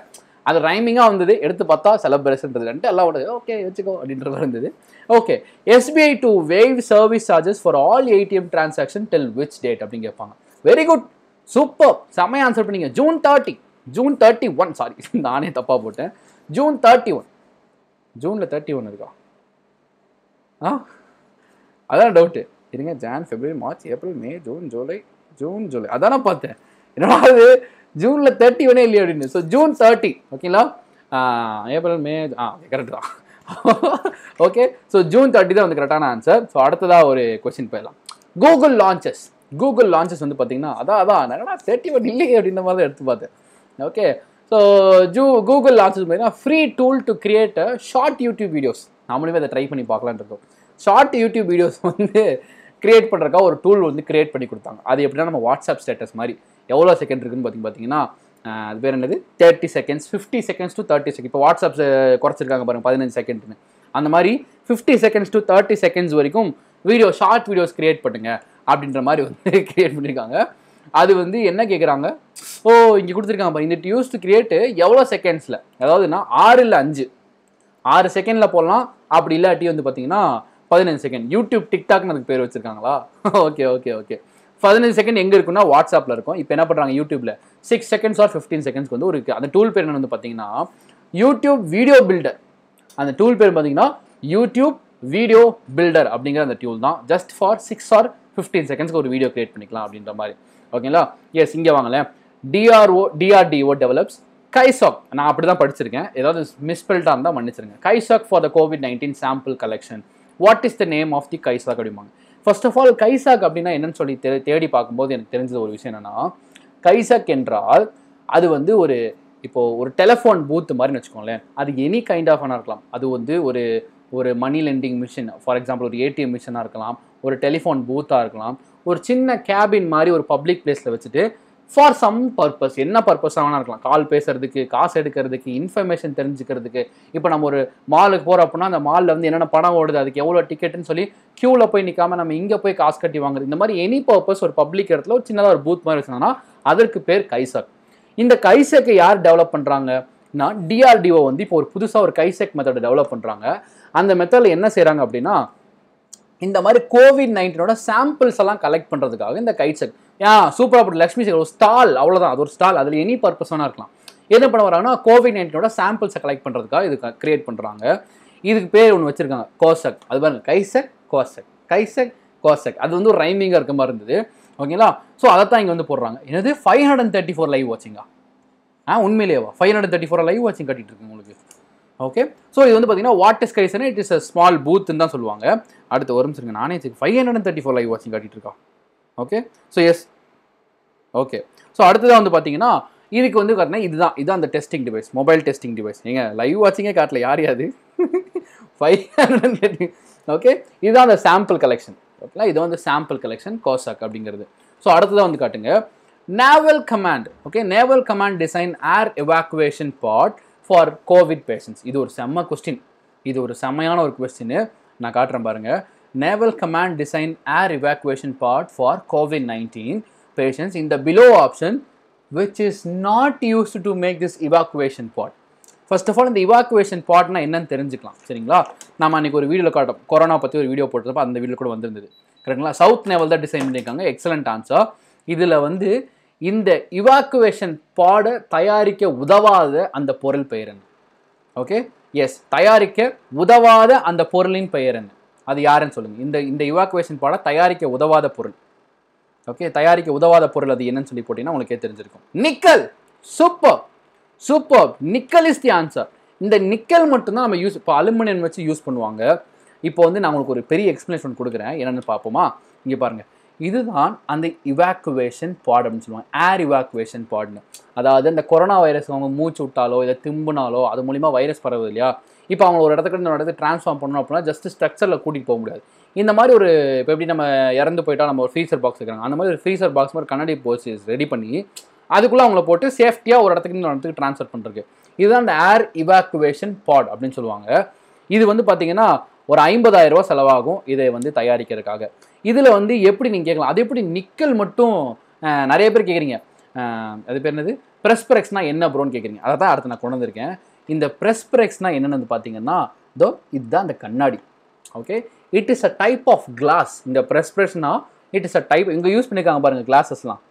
Speaker 1: அது ரைமிங்காக வந்தது எடுத்து பார்த்தா செலிப்ரேஷன்ன்றதுன்ட்டு எல்லாம் உடனே ஓகே வச்சுக்கோ அப்படின்ற மாதிரி இருந்தது okay SBI to waive service charges for all ATM transaction tell which date அப்படின்னு கேட்பாங்க வெரி குட் சூப்பர் செம்மையாக ஆன்சர் பண்ணீங்க June thirty June thirty one sorry நானே தப்பாக போட்டேன் ஜூன் தேர்ட்டி ஒன் ஜூனில் தேர்ட்டி ஒன் இருக்கா ஆ அதான் டவுட்டு இருங்க Jan February March April May June July June July அதான் பார்த்தேன் என்னடா அது ஜூனில் தேர்ட்டி ஒன்னே இல்லையே அப்படின்னு ஸோ ஜூன் தேர்ட்டி ஓகேங்களா ஏப்ரல் மே ஆ கரெக்ட் தான் ஓகே ஸோ ஜூன் தேர்ட்டி தான் வந்து கரெக்டான ஆன்சர் ஸோ அடுத்ததாக ஒரு கொஸ்டின் போயிடலாம் கூகுள் லான்ச்சஸ் கூகுள் லான்ச்சஸ் வந்து பார்த்தீங்கன்னா அதான் அதான் தேர்ட்டி ஒன் இல்லையே அப்படின்ற மாதிரி தான் எடுத்து பார்த்தேன் ஓகே ஸோ ஜூ கூகுள் லான்ச் பார்த்தீங்கன்னா free tool to create short YouTube videos நாமளுமே அதை ட்ரை பண்ணி பார்க்கலான் இருக்கோம் ஷார்ட் யூடியூப் வீடியோஸ் வந்து கிரியேட் பண்ணுறக்கா ஒரு டூல் வந்து கிரியேட் பண்ணி கொடுத்தாங்க அது எப்படின்னா நம்ம வாட்ஸ்அப் ஸ்டேட்டஸ் மாதிரி எவ்வளோ செகண்ட் இருக்குன்னு பார்த்தீங்கன்னா அது பேர் என்னது thirty seconds fifty seconds to thirty second இப்போ வாட்ஸ்அப் குறைச்சிருக்காங்க பாருங்கள் பதினஞ்சு செகண்ட்னு அந்த மாதிரி fifty seconds to thirty seconds வரைக்கும் வீடியோ ஷார்ட் வீடியோஸ் கிரியேட் பண்ணுங்கள் அப்படின்ற மாதிரி வந்து கிரியேட் *laughs* பண்ணியிருக்காங்க அது வந்து என்ன கேட்குறாங்க ஓ இங்கே கொடுத்துருக்காங்க இந்த டியூஸ் டு கிரியேட்டு எவ்வளோ செகண்ட்ஸில் அதாவதுன்னா ஆறு இல்லை அஞ்சு ஆறு செகண்டில் போடலாம் அப்படி இல்லாட்டி வந்து பார்த்தீங்கன்னா பதினஞ்சு செகண்ட் யூடியூப் டிக்டாக்னு அதுக்கு பேர் வச்சுருக்காங்களா ஓகே *laughs* ஓகே ஓகே பதினஞ்சு செகண்ட் எங்கே இருக்குன்னா வாட்ஸ்அப்பில் இருக்கும் இப்போ என்ன பண்ணுறாங்க யூடியூப்பில் சிக்ஸ் செகண்ட்ஸ் ஆர் ஃபிஃப்டீன் செகண்ட்ஸ்க்கு வந்து ஒரு அந்த டூல் பேர் என்ன வந்து பார்த்தீங்கன்னா யூடியூப் வீடியோ பில்டர் அந்த டூல் பேர் பார்த்தீங்கன்னா யூடியூப் வீடியோ பில்டர் அப்படிங்கிற அந்த டியூல் தான் just for six or fifteen செகண்ட்ஸ்க்கு ஒரு வீடியோ கிரியேட் பண்ணிக்கலாம் அப்படின்ற மாதிரி ஓகேங்களா எஸ் இங்கே வாங்கலேன் டிஆர்ஓ டிஆர்டிஓ டெவலப்ஸ் கைசாக் நான் அப்படி தான் படிச்சிருக்கேன் ஏதாவது மிஸ்பெல்டாக இருந்தால் மன்னிச்சிருங்க COVSACK for the COVID nineteen sample collection what is the name of the kiosk அப்படிம்பாங்க ஃபர்ஸ்ட் ஆஃப் ஆல் கைசாக் அப்படின்னா என்னன்னு சொல்லி தே தேடி பார்க்கும்போது எனக்கு தெரிஞ்சது ஒரு விஷயம் என்னென்னா கைசாக் என்றால் அது வந்து ஒரு இப்போது ஒரு டெலஃபோன் பூத்து மாதிரின்னு வச்சுக்கோங்களேன் அது எனி கைண்ட் ஆஃப் இருக்கலாம் அது வந்து ஒரு ஒரு money lending machine for example ஒரு ஏடிஎம் மிஷினாக இருக்கலாம் ஒரு டெலிஃபோன் பூத்தாக இருக்கலாம் ஒரு சின்ன கேபின் மாதிரி ஒரு பப்ளிக் பிளேஸில் வச்சுட்டு ஃபார் சம் பர்பஸ் என்ன பர்பஸாக வேணா இருக்கலாம் கால் பேசுறதுக்கு காசு எடுக்கிறதுக்கு இன்ஃபர்மேஷன் தெரிஞ்சுக்கிறதுக்கு இப்போ நம்ம ஒரு மாலுக்கு போகிற அப்படின்னா அந்த மாலில் வந்து என்னென்ன பணம் ஓடுது அதுக்கு எவ்வளோ டிக்கெட்டுன்னு சொல்லி க்யூவில் போய் நிற்காம நம்ம இங்கே போய் காசு கட்டி வாங்குறது இந்த மாதிரி எனி பர்பஸ் ஒரு பப்ளிக் இடத்துல ஒரு சின்னதாக ஒரு பூத் மாதிரி வச்சுருந்தோம்னா அதற்கு பேர் கைசக் இந்த கைசக்கை யார் டெவலப் பண்ணுறாங்க நான் டிஆர்டிஓ வந்து இப்போ ஒரு புதுசாக ஒரு கைசெக் மெத்தடை டெவலப் பண்ணுறாங்க அந்த மெத்தடில் என்ன செய்கிறாங்க அப்படின்னா இந்த மாதிரி கோவிட் நைன்டீனோட சாம்பிள்ஸ் எல்லாம் கலெக்ட் பண்ணுறதுக்காக இந்த கைட் செக் ஏன் சூப்பராக போட்டு லக்ஷ்மி சேகர் ஒரு ஸ்டால் அவ்வளோதான் அது ஒரு ஸ்டால் அதில் எனி பர்பஸ் வேணா இருக்கலாம் என்ன பண்ண வராங்கன்னா கோவிட் நைன்டீனோட சாம்பிள்ஸை கலெக்ட் பண்ணுறதுக்காக இது கிரியேட் பண்ணுறாங்க இதுக்கு பேர் ஒன்று வச்சுருக்காங்க கோசக் அது மாதிரி கைசக் கோசக் கைசக் கோசக் அது வந்து ஒரு ரைமிங்காக இருக்க மாதிரி இருந்தது ஓகேங்களா ஸோ அதை தான் இங்கே வந்து போடுறாங்க என்னது five hundred thirty four live வாட்சிங்கா ஆ உண்மையிலேவா five hundred thirty four live வாட்சிங் கட்டிட்டு இருக்கு உங்களுக்கு ஓகே ஸோ இது வந்து பார்த்தீங்கன்னா what is kiosk it is a small பூத்துன்னு தான் சொல்லுவாங்க அடுத்த வரும் சரிங்க நானே சரி five hundred and thirty four live வாட்சிங் காட்டிகிட்ருக்கான் okay so yes okay so அடுத்ததாக வந்து பார்த்தீங்கன்னா இதுக்கு வந்து பார்த்தீங்கன்னா இதுதான் இதுதான் அந்த testing device mobile testing device நீங்கள் லைவ் வாட்சிங்கே காட்டல யார் யாது ஃபைவ் ஹண்ட்ரட் தேர்ட்டி ஓகே இதுதான் அந்த சாம்பிள் கலெக்ஷன் ஓகேங்களா இது வந்து சாம்பிள் கலெக்ஷன் கோசாக் அப்படிங்கிறது ஸோ அடுத்ததாக வந்து காட்டுங்க naval command okay naval command design air evacuation pod for COVID patients இது ஒரு செம்ம கொஸ்டின் இது ஒரு செம்மையான ஒரு கொஸ்டின் நான் காட்டுறேன் பாருங்கள் naval command design air evacuation pod for COVID nineteen patients இந்த below option which is not used to make this evacuation pod first of all இந்த இவாக்குவேஷன் பார்ட்னா என்னன்னு தெரிஞ்சுக்கலாம் சரிங்களா நம்ம அன்றைக்கி ஒரு வீடியோவில் காட்டும் கொரோனா பற்றி ஒரு வீடியோ போட்டிருப்போம் அந்த வீடியோ கூட வந்திருந்தது கரெக்டுங்களா சவுத் நேவல் தான் டிசைன் பண்ணியிருக்காங்க எக்ஸலண்ட் ஆன்சர் இதில் வந்து இந்த இவாக்குவேஷன் பாடை தயாரிக்க உதவாத அந்த பொருள் பெயர் என்ன ஓகே எஸ் தயாரிக்க உதவாத அந்த பொருளின் பெயர் என்ன அது யாருன்னு சொல்லுங்கள் இந்த இந்த இவாக்குவேஷன் பாடம் தயாரிக்க உதவாத பொருள் ஓகே தயாரிக்க உதவாத பொருள் அது என்னன்னு சொல்லி போட்டீங்கன்னா உங்களுக்கே தெரிஞ்சிருக்கும் nickel super super nickel is the answer இந்த நிக்கல் மட்டும்தான் நம்ம யூஸ் இப்போ அலுமினியம் வச்சு யூஸ் பண்ணுவாங்க இப்போ வந்து நான் உங்களுக்கு ஒரு பெரிய எக்ஸ்பிளேஷன் கொடுக்குறேன் என்னென்னு பார்ப்போமா இங்கே பாருங்கள் இதுதான் அந்த இவாக்குவேஷன் பாடம்னு சொல்லுவாங்க ஏர் இவாக்குவேஷன் பாட்னு அதாவது அந்த கொரோனா வைரஸ் அவங்க மூச்சு விட்டாலோ இல்லை திம்புனாலோ அது மூலிமா வைரஸ் பரவுது இல்லையா இப்போ அவங்க ஒரு இடத்துக்கு இன்னொரு இடத்துக்கு ட்ரான்ஸ்ஃபார்ம் பண்ணணும் அப்படின்னா ஜஸ்ட் ஸ்ட்ரக்சரில் கூட்டிகிட்டு போக முடியாது இந்த மாதிரி ஒரு இப்போ எப்படி நம்ம இறந்து போயிட்டால் நம்ம ஒரு ஃப்ரீசர் பாக்ஸ் இருக்கிறாங்க அந்த மாதிரி ஒரு ஃப்ரீசர் பாக்ஸ் மாதிரி கண்ணாடி போச்சு ரெடி பண்ணி அதுக்குள்ளே அவங்கள போட்டு சேஃப்டியாக ஒரு இடத்துக்கு இன்னொரு இடத்துக்கு ட்ரான்ஸ்ஃபர் பண்ணுறதுக்கு இதுதான் அந்த ஏர் இவாக்குவேஷன் பாட் அப்படின்னு சொல்லுவாங்க இது வந்து பார்த்தீங்கன்னா ஒரு ஐம்பதாயிரம் ரூபா செலவாகும் இதை வந்து தயாரிக்கிறதுக்காக இதில் வந்து எப்படி நீங்கள் கேட்கலாம் அது எப்படி நிக்கல் மட்டும் நிறைய பேர் கேட்குறீங்க அது பேர் என்னது ப்ரெஸ் ப்ரெக்ஸ்னால் என்ன ப்ரோன்னு கேட்குறீங்க அதை தான் அடுத்து நான் கொண்டு வந்திருக்கேன் இந்த ப்ரெஸ் ப்ரெக்ஸ்னால் என்னென்னு வந்து பார்த்தீங்கன்னா இதோ இதுதான் அந்த கண்ணாடி okay it is a type of glass இந்த press it is a type இங்கே யூஸ் பண்ணியிருக்காங்க பாருங்கள் கிளாஸஸ்லாம்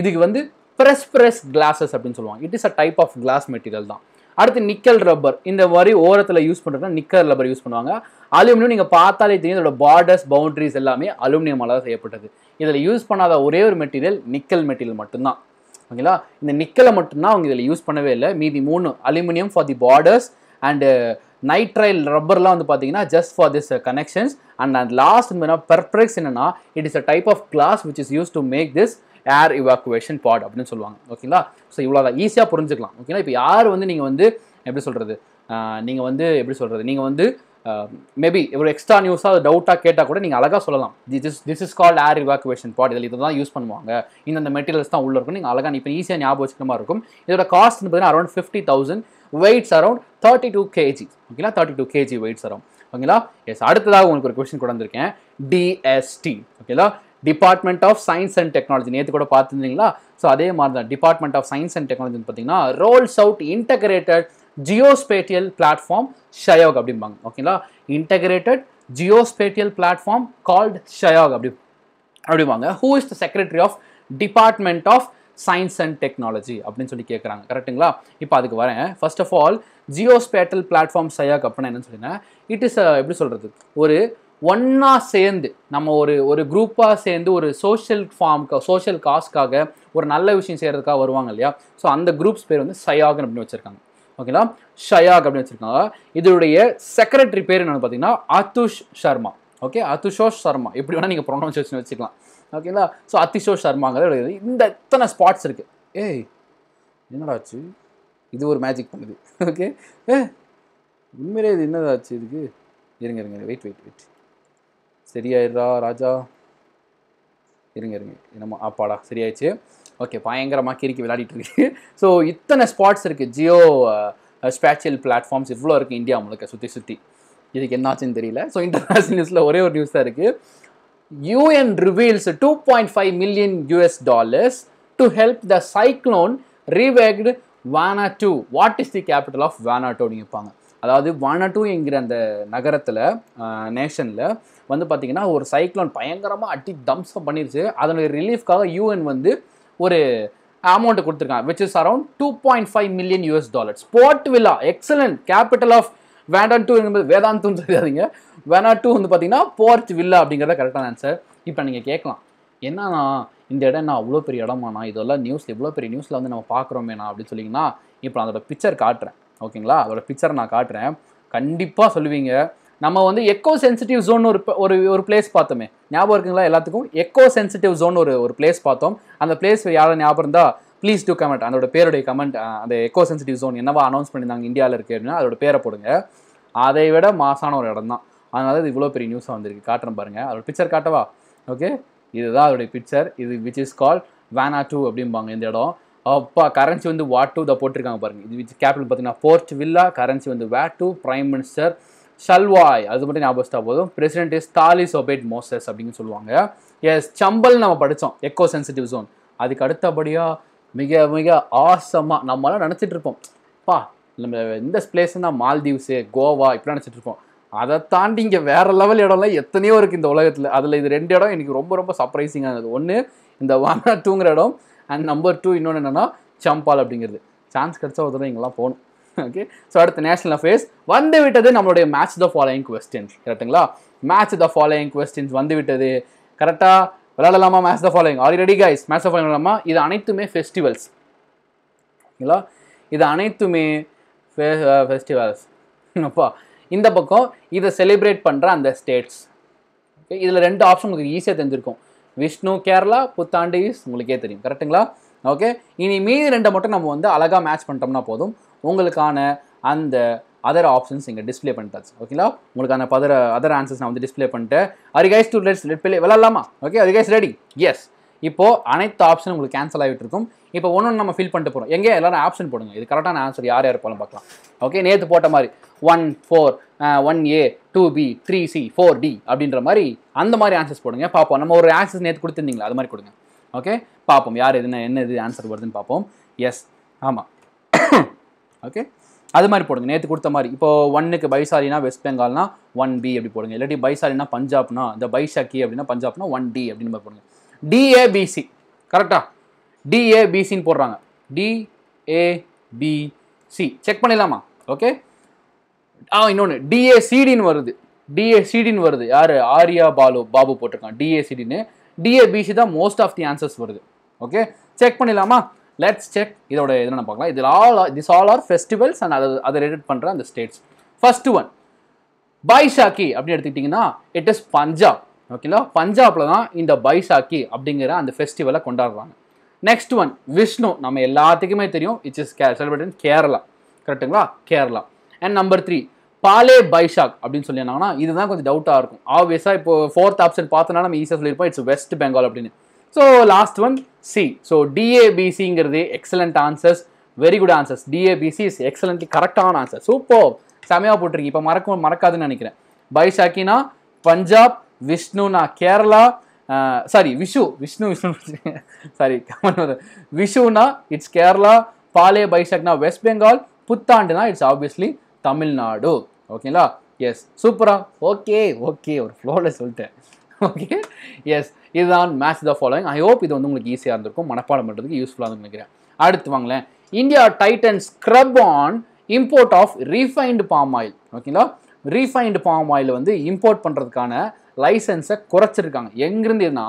Speaker 1: இதுக்கு வந்து ப்ரெஸ் ப்ரெஸ் கிளாஸஸ் அப்படின்னு சொல்லுவாங்க it is a type of glass material தான் அடுத்து நிக்கல் ரப்பர் இந்த மாதிரி ஓரத்தில் யூஸ் பண்ணுறதுனா நிக்கல் ரப்பர் யூஸ் பண்ணுவாங்க அலுமினியம் நீங்கள் பார்த்தாலே தெரியும் இதோட பார்டர்ஸ் பவுண்ட்ரிஸ் எல்லாமே அலுமினியமால் தான் செய்யப்பட்டது இதில் யூஸ் பண்ணாத ஒரே ஒரு மெட்டீரியல் நிக்கல் மெட்டீரியல் மட்டும்தான் ஓகேங்களா இந்த நிக்கலை மட்டும்தான் அவங்க இதில் யூஸ் பண்ணவே இல்லை மீதி மூணு aluminium for the borders and nitrile ரப்பர்லாம் வந்து பார்த்தீங்கன்னா just for this connections and and last பார்த்தீங்கன்னா பெர்ப்ரெக்ஸ் என்னன்னா it is a type of glass which is use to make this air evacuation pod அப்படின்னு சொல்லுவாங்க ஓகேங்களா ஸோ இவ்வளோ தான் ஈஸியாக புரிஞ்சுக்கலாம் ஓகேங்களா இப்போ யார் வந்து நீங்கள் வந்து எப்படி சொல்கிறது நீங்கள் வந்து எப்படி சொல்கிறது நீங்கள் வந்து மேபி இவ்வளோ எக்ஸ்ட்ரா நியூஸாக டவுட்டாக கேட்டால் கூட நீங்கள் அழகாக சொல்லலாம் this this is called air evacuation pod இதில் இதை தான் யூஸ் பண்ணுவாங்க இந்த மெட்டீரியல்ஸ் தான் உள்ளே இருக்கும் நீங்கள் அழகாக இப்போ ஈஸியாக ஞாபகம் வச்சுக்கிற மாதிரி இருக்கும் இதோட காஸ்ட் பார்த்தீங்கன்னா around fifty thousand weights around thirty two KG ஓகேங்களா thirty two KG weights around ஓகேங்களா எஸ் அடுத்ததாக உங்களுக்கு ஒரு கொஸ்டின் கொண்டு வந்திருக்கேன் டிஎஸ்டி ஓகேங்களா department of science and technology நேற்று கூட பார்த்துருந்தீங்களா ஸோ அதே மாதிரி தான் department of science and technology பார்த்தீங்கன்னா rolls out integrated geospatial platform Sahyog அப்படிம்பாங்க ஓகேங்களா integrated geospatial platform called Sahyog அப்படி அப்படிம்பாங்க who is the secretary of department of science and technology அப்படின்னு சொல்லி கேட்குறாங்க கரெக்டுங்களா இப்போ அதுக்கு வரேன் first of all geospatial platform Sahyog அப்படின்னா என்னன்னு சொன்னீங்கன்னா இட் இஸ் எப்படி சொல்கிறது ஒரு ஒன்னாக சேர்ந்து நம்ம ஒரு ஒரு குரூப்பாக சேர்ந்து ஒரு சோஷியல் ஃபார்ம்க்கு சோஷியல் காஸ்க்காக ஒரு நல்ல விஷயம் செய்கிறதுக்காக வருவாங்க இல்லையா ஸோ அந்த குரூப்ஸ் பேர் வந்து சயாகன் அப்படின்னு வச்சுருக்காங்க ஓகேங்களா ஷயாக் அப்படின்னு வச்சுருக்காங்க இதனுடைய செக்ரட்டரி பேர் என்னென்னு பார்த்தீங்கன்னா அத்துஷ் சர்மா ஓகே அத்துஷோஷ் சர்மா எப்படி வேணால் நீங்கள் ப்ரொனவுன்சேஷன் வச்சுக்கலாம் ஓகேங்களா ஸோ அதிஷோஷ் சர்மாங்கிறது இந்த இத்தனை ஸ்பாட்ஸ் இருக்குது ஏய் என்னடாச்சு இது ஒரு மேஜிக் பண்ணுது ஓகே ஏ உண்மையிலே இது என்னதாச்சு இதுக்கு இருங்க இருங்க வெயிட் வெயிட் வெயிட் சரியாயிடுறா ராஜா இருங்க இருங்க என்னமோ அப்பாடா சரியாயிடுச்சு ஓகே பயங்கரமாக கிரிக்கி விளையாடிட்டு இருக்கு ஸோ *laughs* இத்தனை ஸ்பாட்ஸ் இருக்குது ஜியோ ஸ்பேச்சியல் uh, பிளாட்ஃபார்ம்ஸ் இவ்வளோ இருக்குது இந்தியா முழுக்க சுற்றி சுற்றி இதுக்கு என்னாச்சுன்னு தெரியல ஸோ இன்டர்நேஷ்னல் நியூஸில் ஒரே ஒரு நியூஸ் தான் இருக்குது UN reveals two point five million US dollars to help the cyclone ravaged Vanuatu what is the capital of டூ நீங்கள் கேட்பாங்க அதாவது வானட்டு என்கிற அந்த நகரத்தில் நேஷனில் வந்து பார்த்திங்கன்னா ஒரு சைக்ளோன் பயங்கரமாக அட்டி தம்ஸ்அப் பண்ணிருச்சு அதனுடைய ரிலீஃப்காக யூஎன் வந்து ஒரு அமௌண்ட் கொடுத்துருக்காங்க which is around two point five million US dollars Port Vila excellent capital of Vanuatu என்பது வேதாந்துன்னு தெரியாதீங்க வேணா டூ வந்து பார்த்தீங்கன்னா போர்ட் வில்லா அப்படிங்கிறத கரெக்டான ஆன்சர் இப்போ நீங்கள் கேட்கலாம் என்னன்னா இந்த இடம் நான் அவ்வளோ பெரிய இடமாண்ணா இதெல்லாம் நியூஸ் இவ்வளோ பெரிய நியூஸில் வந்து நம்ம பார்க்குறோமேண்ணா அப்படின்னு சொல்லிங்கன்னா இப்போ நான் அதோட பிக்சர் காட்டுறேன் ஓகேங்களா அதோட பிக்சரை நான் காட்டுறேன் கண்டிப்பாக சொல்லுவீங்க நம்ம வந்து எக்கோ சென்சிட்டிவ் ஜோன் ஒரு ஒரு ஒரு பிளேஸ் பார்த்தோமே ஞாபகம் இருக்குங்களா எல்லாத்துக்கும் எக்கோ சென்சிட்டிவ் ஜோன் ஒரு ஒரு பிளேஸ் பார்த்தோம் அந்த பிளேஸ் யாரும் ஞாபகம் இருந்தால் ப்ளீஸ் டூ கமெண்ட் அதோட பேருடைய கமெண்ட் அந்த எக்கோ சென்சிட்டிவ் ஜோன் என்னவா அனௌன்ஸ் பண்ணியிருந்தாங்க இந்தியாவில் இருக்குது அப்படின்னா அதோட பேரை போடுங்க அதை விட மாசான ஒரு இடம் தான் அதனால இது இவ்வளோ பெரிய நியூஸாக வந்திருக்கு காட்டுறேன் பாருங்கள் அதோட பிக்சர் காட்டவா ஓகே இதுதான் அதோடைய பிக்சர் இது விச் இஸ் கால் வேனா டூ அப்படிம்பாங்க இந்த இடம் அப்பா கரன்சி வந்து வாட் டூ இதை போட்டிருக்காங்க பாருங்கள் இது வித் கேபிட்டல் பார்த்தீங்கன்னா ஃபோர்ட் வில்லா கரன்சி வந்து vatu prime minister Salwai அது மட்டும் ஞாபகம் போதும் president is Tallis Obed Moses அப்படின்னு சொல்லுவாங்க எஸ் சம்பல் நம்ம படித்தோம் எக்கோ சென்சிட்டிவ் ஜோன் அதுக்கு அடுத்தபடியாக மிக மிக ஆசமாக நம்மளாம் நினச்சிட்டு இருப்போம் பா நம்ம இந்த பிளேஸ்னா மால்தீவ்ஸு கோவா இப்படி நினச்சிட்டு இருப்போம் அதை தாண்டி இங்கே வேறு லெவல் இடம்லாம் எத்தனையோ இருக்குது இந்த உலகத்தில் அதில் இது ரெண்டு இடம் எனக்கு ரொம்ப ரொம்ப சர்ப்ரைசிங்காக இருந்தது ஒன்று இந்த வானா *laughs* தூங்குற இடம் அண்ட் நம்பர் டூ இன்னொன்று என்னென்னா சம்பால் அப்படிங்கிறது சான்ஸ் கிடச்சா ஒரு இங்கெல்லாம் போகணும் ஓகே ஸோ அடுத்த நேஷனல் அஃபேர்ஸ் வந்து விட்டது நம்மளுடைய மேட்ச் த ஃபாலோயிங் கொஸ்டின்ஸ் கரெக்டுங்களா மேட்ச் த ஃபாலோயிங் கொஸ்டின்ஸ் வந்து விட்டது கரெக்டாக விளாடலாமா match the following already guys match of following விளாடலாமா இது அனைத்துமே ஃபெஸ்டிவல்ஸ் ஓகேங்களா இது அனைத்துமே ஃபெஸ்டிவல்ஸ் அப்பா இந்த பக்கம் இதை செலிப்ரேட் பண்ணுற அந்த ஸ்டேட்ஸ் ஓகே இதில் ரெண்டு ஆப்ஷன் உங்களுக்கு ஈஸியாக தெரிஞ்சிருக்கும் விஷ்ணு கேரளா புத்தாண்டு இஸ் உங்களுக்கே தெரியும் கரெக்டுங்களா ஓகே இனி மீதி ரெண்டை மட்டும் நம்ம வந்து அழகாக மேட்ச் பண்ணிட்டோம்னா போதும் உங்களுக்கான அந்த அதர் ஆப்ஷன்ஸ் இங்கே டிஸ்பிளே பண்ணிட்டாச்சு ஓகேங்களா உங்களுக்கான பதர் அதர் ஆன்சர்ஸ் நான் வந்து டிஸ்பிளே பண்ணிட்டேன் alright guys guys to let's let play விளாட்லாமா okay alright guys guys ready yes இப்போது அனைத்து ஆப்ஷனும் உங்களுக்கு கேன்சல் ஆகிட்டு இருக்கும் இப்போ ஒன்று நம்ம ஃபில் பண்ணிட்டு போகிறோம் எங்கே எல்லாரும் ஆப்ஷன் போடுங்க இது கரெக்டான ஆன்சர் யார் யார் போகலாம் பார்க்கலாம் ஓகே நேற்று போட்ட மாதிரி one four one A two B three C four D அப்படின்ற மாதிரி அந்த மாதிரி ஆன்சர்ஸ் போடுங்க பார்ப்போம் நம்ம ஒரு ஆன்சர்ஸ் நேற்று கொடுத்துருந்தீங்களா அது மாதிரி கொடுங்க ஓகே பார்ப்போம் யார் எதுனா என்ன இது ஆன்சர் வருதுன்னு பார்ப்போம் எஸ் ஆமாம் ஓகே அது மாதிரி போடுங்க நேற்று கொடுத்த மாதிரி இப்போ ஒன்னுக்கு பைசாலினா வெஸ்ட் பெங்கால்னா ஒன் பி அப்படி போடுங்க இல்லாட்டி பைசாலினா பஞ்சாப்னா இந்த பைசாக்கி அப்படின்னா பஞ்சாப்னா ஒன் டி அப்படின்னு மாதிரி போடுங்க டிஏபிசி கரெக்டா டிஏபிசின்னு போடுறாங்க டிஏபிசி செக் பண்ணிடலாமா ஓகே ஆ இன்னொன்று டிஏசிடின்னு வருது டிஏசிடின்னு வருது யார் ஆரியா பாலு பாபு போட்டிருக்கான் டிஏசிடின்னு டிஏபிசி தான் மோஸ்ட் ஆஃப் தி ஆன்சர்ஸ் வருது ஓகே செக் பண்ணிடலாமா லெட்ஸ் செக் இதோட என்னென்ன பார்க்கலாம் இதில் all this all are festivals and அதை அதை ரிலேட் பண்ணுற அந்த ஸ்டேட்ஸ் ஃபர்ஸ்ட் ஒன் பைஷாக்கி அப்படின்னு எடுத்துக்கிட்டிங்கன்னா இட் இஸ் பஞ்சாப் ஓகேங்களா பஞ்சாப்ல தான் இந்த பைசாக்கி அப்படிங்கிற அந்த ஃபெஸ்டிவலை கொண்டாடுறாங்க நெக்ஸ்ட் ஒன் விஷ்ணு நம்ம எல்லாத்துக்குமே தெரியும் it's is celebrate in Kerala கரெக்டுங்களா கேரளா அண்ட் நம்பர் த்ரீ பாலே பைஷாக் அப்படின்னு சொல்லியிருந்தாங்கன்னா இதுதான் கொஞ்சம் டவுட்டாக இருக்கும் ஆப்வியஸாக இப்போ ஃபோர்த் ஆப்ஷன் பார்த்தோன்னா நம்ம ஈஸியாக சொல்லியிருப்போம் இட்ஸ் வெஸ்ட் பெங்கால் அப்படின்னு so last one C so டிஏபிசிங்கிறது excellent answers very good answers DABC is excellently கரெக்டான ஆன்சர் சூப்பர் செமையாக போட்டிருக்கீங்க இப்போ மறக்க மறக்காதுன்னு நினைக்கிறேன் பைஷாக்கினா பஞ்சாப் விஷ்ணுனா கேரளா சாரி விஷு விஷ்ணு விஷ்ணு சாரி விஷுனா இட்ஸ் கேரளா பாலே பைசக்னா வெஸ்ட் பெங்கால் புத்தாண்டுனா இட்ஸ் ஆப்வியஸ்லி தமிழ்நாடு ஓகேங்களா எஸ் சூப்பரா ஓகே ஓகே ஒரு ஃப்ளோவில் சொல்லிட்டேன் ஓகே எஸ் இதுதான் match the following I hope இது வந்து உங்களுக்கு ஈஸியாக இருந்திருக்கும் மனப்பாடம் பண்ணுறதுக்கு யூஸ்ஃபுல்லாக நினைக்கிறேன் அடுத்து வாங்களேன் India tightens curbs on import of refined palm oil ஓகேங்களா ரீஃபைன்டு பாம் ஆயில் வந்து இம்போர்ட் பண்ணுறதுக்கான லைசன்ஸை குறைச்சிருக்காங்க எங்கிருந்துன்னா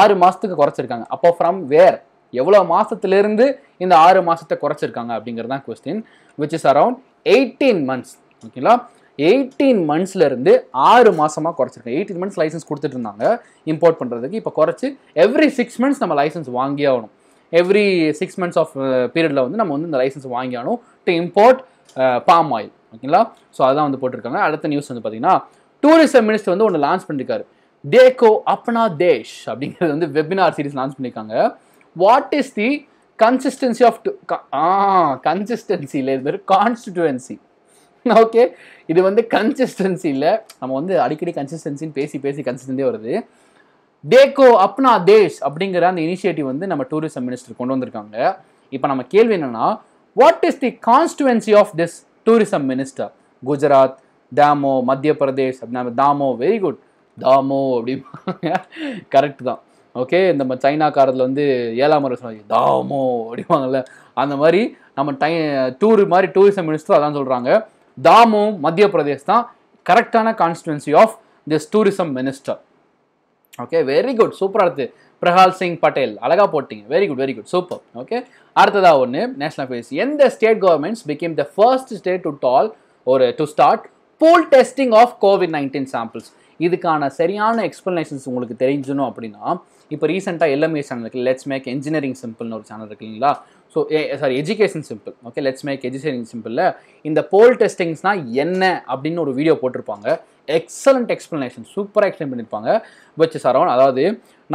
Speaker 1: ஆறு மாதத்துக்கு குறைச்சிருக்காங்க அப்போ ஃப்ரம் வேர் எவ்வளோ மாதத்துலேருந்து இந்த ஆறு மாதத்தை குறைச்சிருக்காங்க அப்படிங்கிறது தான் question which is around eighteen months ஓகேங்களா எயிட்டீன் மந்த்ஸ்லேருந்து ஆறு மாதமாக குறைச்சிருக்காங்க எயிட்டீன் மந்த்ஸ் லைசன்ஸ் கொடுத்துட்டு இருந்தாங்க இம்போர்ட் பண்ணுறதுக்கு இப்போ குறைச்சி எவ்ரி சிக்ஸ் மந்த்ஸ் நம்ம லைசன்ஸ் வாங்கி ஆகணும் எவ்ரி சிக்ஸ் மந்த்ஸ் ஆஃப் பீரியடில் வந்து நம்ம வந்து இந்த லைசன்ஸ் வாங்கி ஆகணும் டு இம்போர்ட் பாம் ஆயில் ஓகேங்களா ஸோ அதான் வந்து போட்டிருக்காங்க அடுத்த நியூஸ் வந்து பார்த்தீங்கன்னா டூரிசம் மினிஸ்டர் வந்து ஒன்று லான்ச் பண்ணியிருக்காரு டேகோ அப்னா தேஷ் அப்படிங்கிறது வந்து வெபினார் சீரிஸ் லான்ச் பண்ணியிருக்காங்க what is the consistency of uh கன்சிஸ்டன்சியில் இருந்தது கான்ஸ்டிடுவன்சி ஓகே இது வந்து கன்சிஸ்டன்சியில் நம்ம வந்து அடிக்கடி கன்சிஸ்டன்சின்னு பேசி பேசி கன்சிஸ்டன்ஸே வருது டேகோ அப்னா தேஷ் அப்படிங்கிற அந்த இனிஷியேட்டிவ் வந்து நம்ம டூரிசம் மினிஸ்டர் கொண்டு வந்திருக்காங்க இப்போ நம்ம கேள்வி என்னென்னா what is the constituency of this tourism minister Gujarat Damoh Madhya Pradesh அப்படின்னா தாமோ வெரி குட் தாமோ அப்படிம்பாங்க கரெக்ட் தான் ஓகே இந்த சைனாக்காரத்தில் வந்து ஏழாம் முறை சொன்னாங்க தாமோ அப்படிவாங்கல்ல அந்த மாதிரி நம்ம டை டூர் மாதிரி டூரிசம் மினிஸ்டர் அதான் சொல்கிறாங்க தாமோ மத்திய பிரதேஷ் தான் கரெக்டான constituency of this tourism minister okay very good சூப்பராக இருக்குது பிரகால் சிங் பட்டேல் அழகாக போட்டிங்க very good very good super okay அடுத்ததாக ஒன்று நேஷனல் ஃபேஸ் எந்த state governments become the first state to டால் ஒரு to start pool testing of COVID nineteen samples இதுக்கான சரியான எக்ஸ்பிளனேஷன்ஸ் உங்களுக்கு தெரிஞ்சணும் அப்படின்னா இப்போ ரீசெண்டாக எல்எம்ஏ சேனல் இருக்குது லெட்ஸ் மேக் என்ஜினியரிங் சிம்பிள்னு ஒரு சேனல் இருக்கு இல்லைங்களா so sorry education simple okay let's make education சிம்பிளில் இந்த போல் டெஸ்டிங்ஸ்னால் என்ன அப்படின்னு ஒரு வீடியோ போட்டிருப்பாங்க எக்ஸலண்ட் எக்ஸ்பிளனேஷன் சூப்பராக எக்ஸ்பிளைன் பண்ணியிருப்பாங்க வச்சு சரௌண்ட் அதாவது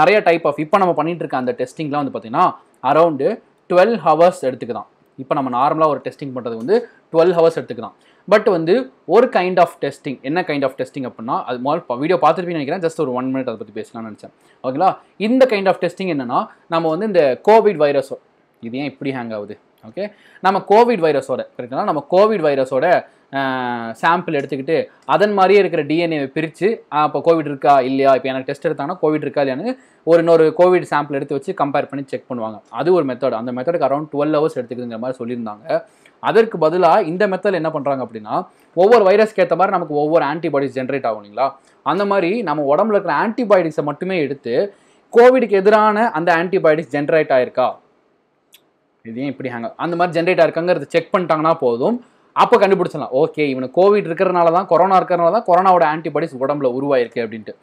Speaker 1: நிறைய டைப் ஆஃப் இப்போ நம்ம பண்ணிகிட்டு இருக்க அந்த டெஸ்டிங்லாம் வந்து பார்த்திங்கன்னா அரௌண்டு டுவெல் ஹவர்ஸ் எடுத்துக்குதான் இப்போ நம்ம நார்மலாக ஒரு டெஸ்டிங் பண்ணுறது வந்து டுவெல் ஹவர்ஸ் எடுத்துக்கலாம் பட் வந்து ஒரு கைண்ட் ஆஃப் டெஸ்டிங் என்ன கைண்ட் ஆஃப் டெஸ்டிங் அப்படின்னா அது மாதிரி வீடியோ பார்த்துருப்பீங்க நினைக்கிறேன் ஜஸ்ட் ஒரு ஒன் மினிட் அதை பற்றி பேசலாம்னு நினச்சேன் ஓகேங்களா இந்த கைண்ட் ஆஃப் டெஸ்டிங் என்னன்னா நம்ம வந்து இந்த கோவிட் வைரஸோ இது ஏன் இப்படி ஹேங் ஆகுது ஓகே நம்ம கோவிட் வைரஸோட கரெக்டாக நம்ம கோவிட் வைரஸோட சாம்பிள் எடுத்துக்கிட்டு அதன் மாதிரியே இருக்கிற டிஎன்ஏவை பிரித்து அப்போ கோவிட் இருக்கா இல்லையா இப்போ எனக்கு டெஸ்ட் எடுத்தாங்கன்னா கோவிட் இருக்கா இல்லையான்னு ஒரு இன்னொரு கோவிட் சாம்பிள் எடுத்து வச்சு கம்பேர் பண்ணி செக் பண்ணுவாங்க அது ஒரு மெத்தட் அந்த மெத்தடுக்கு அரௌண்ட் டுவெல் ஹவர்ஸ் எடுத்துக்குதுங்கிற மாதிரி சொல்லியிருந்தாங்க அதற்கு பதிலாக இந்த மெத்தட் என்ன பண்ணுறாங்க அப்படின்னா ஒவ்வொரு வைரஸ்க்கு ஏற்ற மாதிரி நமக்கு ஒவ்வொரு ஆன்டிபாடிஸ் ஜென்ரேட் ஆகும் இல்லைங்களா அந்த மாதிரி நம்ம உடம்புல இருக்கிற ஆன்டிபயோட்டிக்ஸை மட்டுமே எடுத்து கோவிடுக்கு எதிரான அந்த ஆன்டிபயோட்டிக்ஸ் ஜென்ரேட் ஆயிருக்கா இதையும் இப்படி ஹேங்க அந்த மாதிரி ஜென்ரேட் ஆயிருக்காங்கிறது செக் பண்ணிட்டாங்கன்னா போதும் அப்போ கண்டுபிடிச்சிடலாம் ஓகே இவனுக்கு கோவிட் இருக்கிறனால தான் கொரோனா இருக்கிறனால தான் கொரோனாவோட ஆன்டிபாடிஸ் உடம்புல உருவாயிருக்கு அப்படின்ட்டு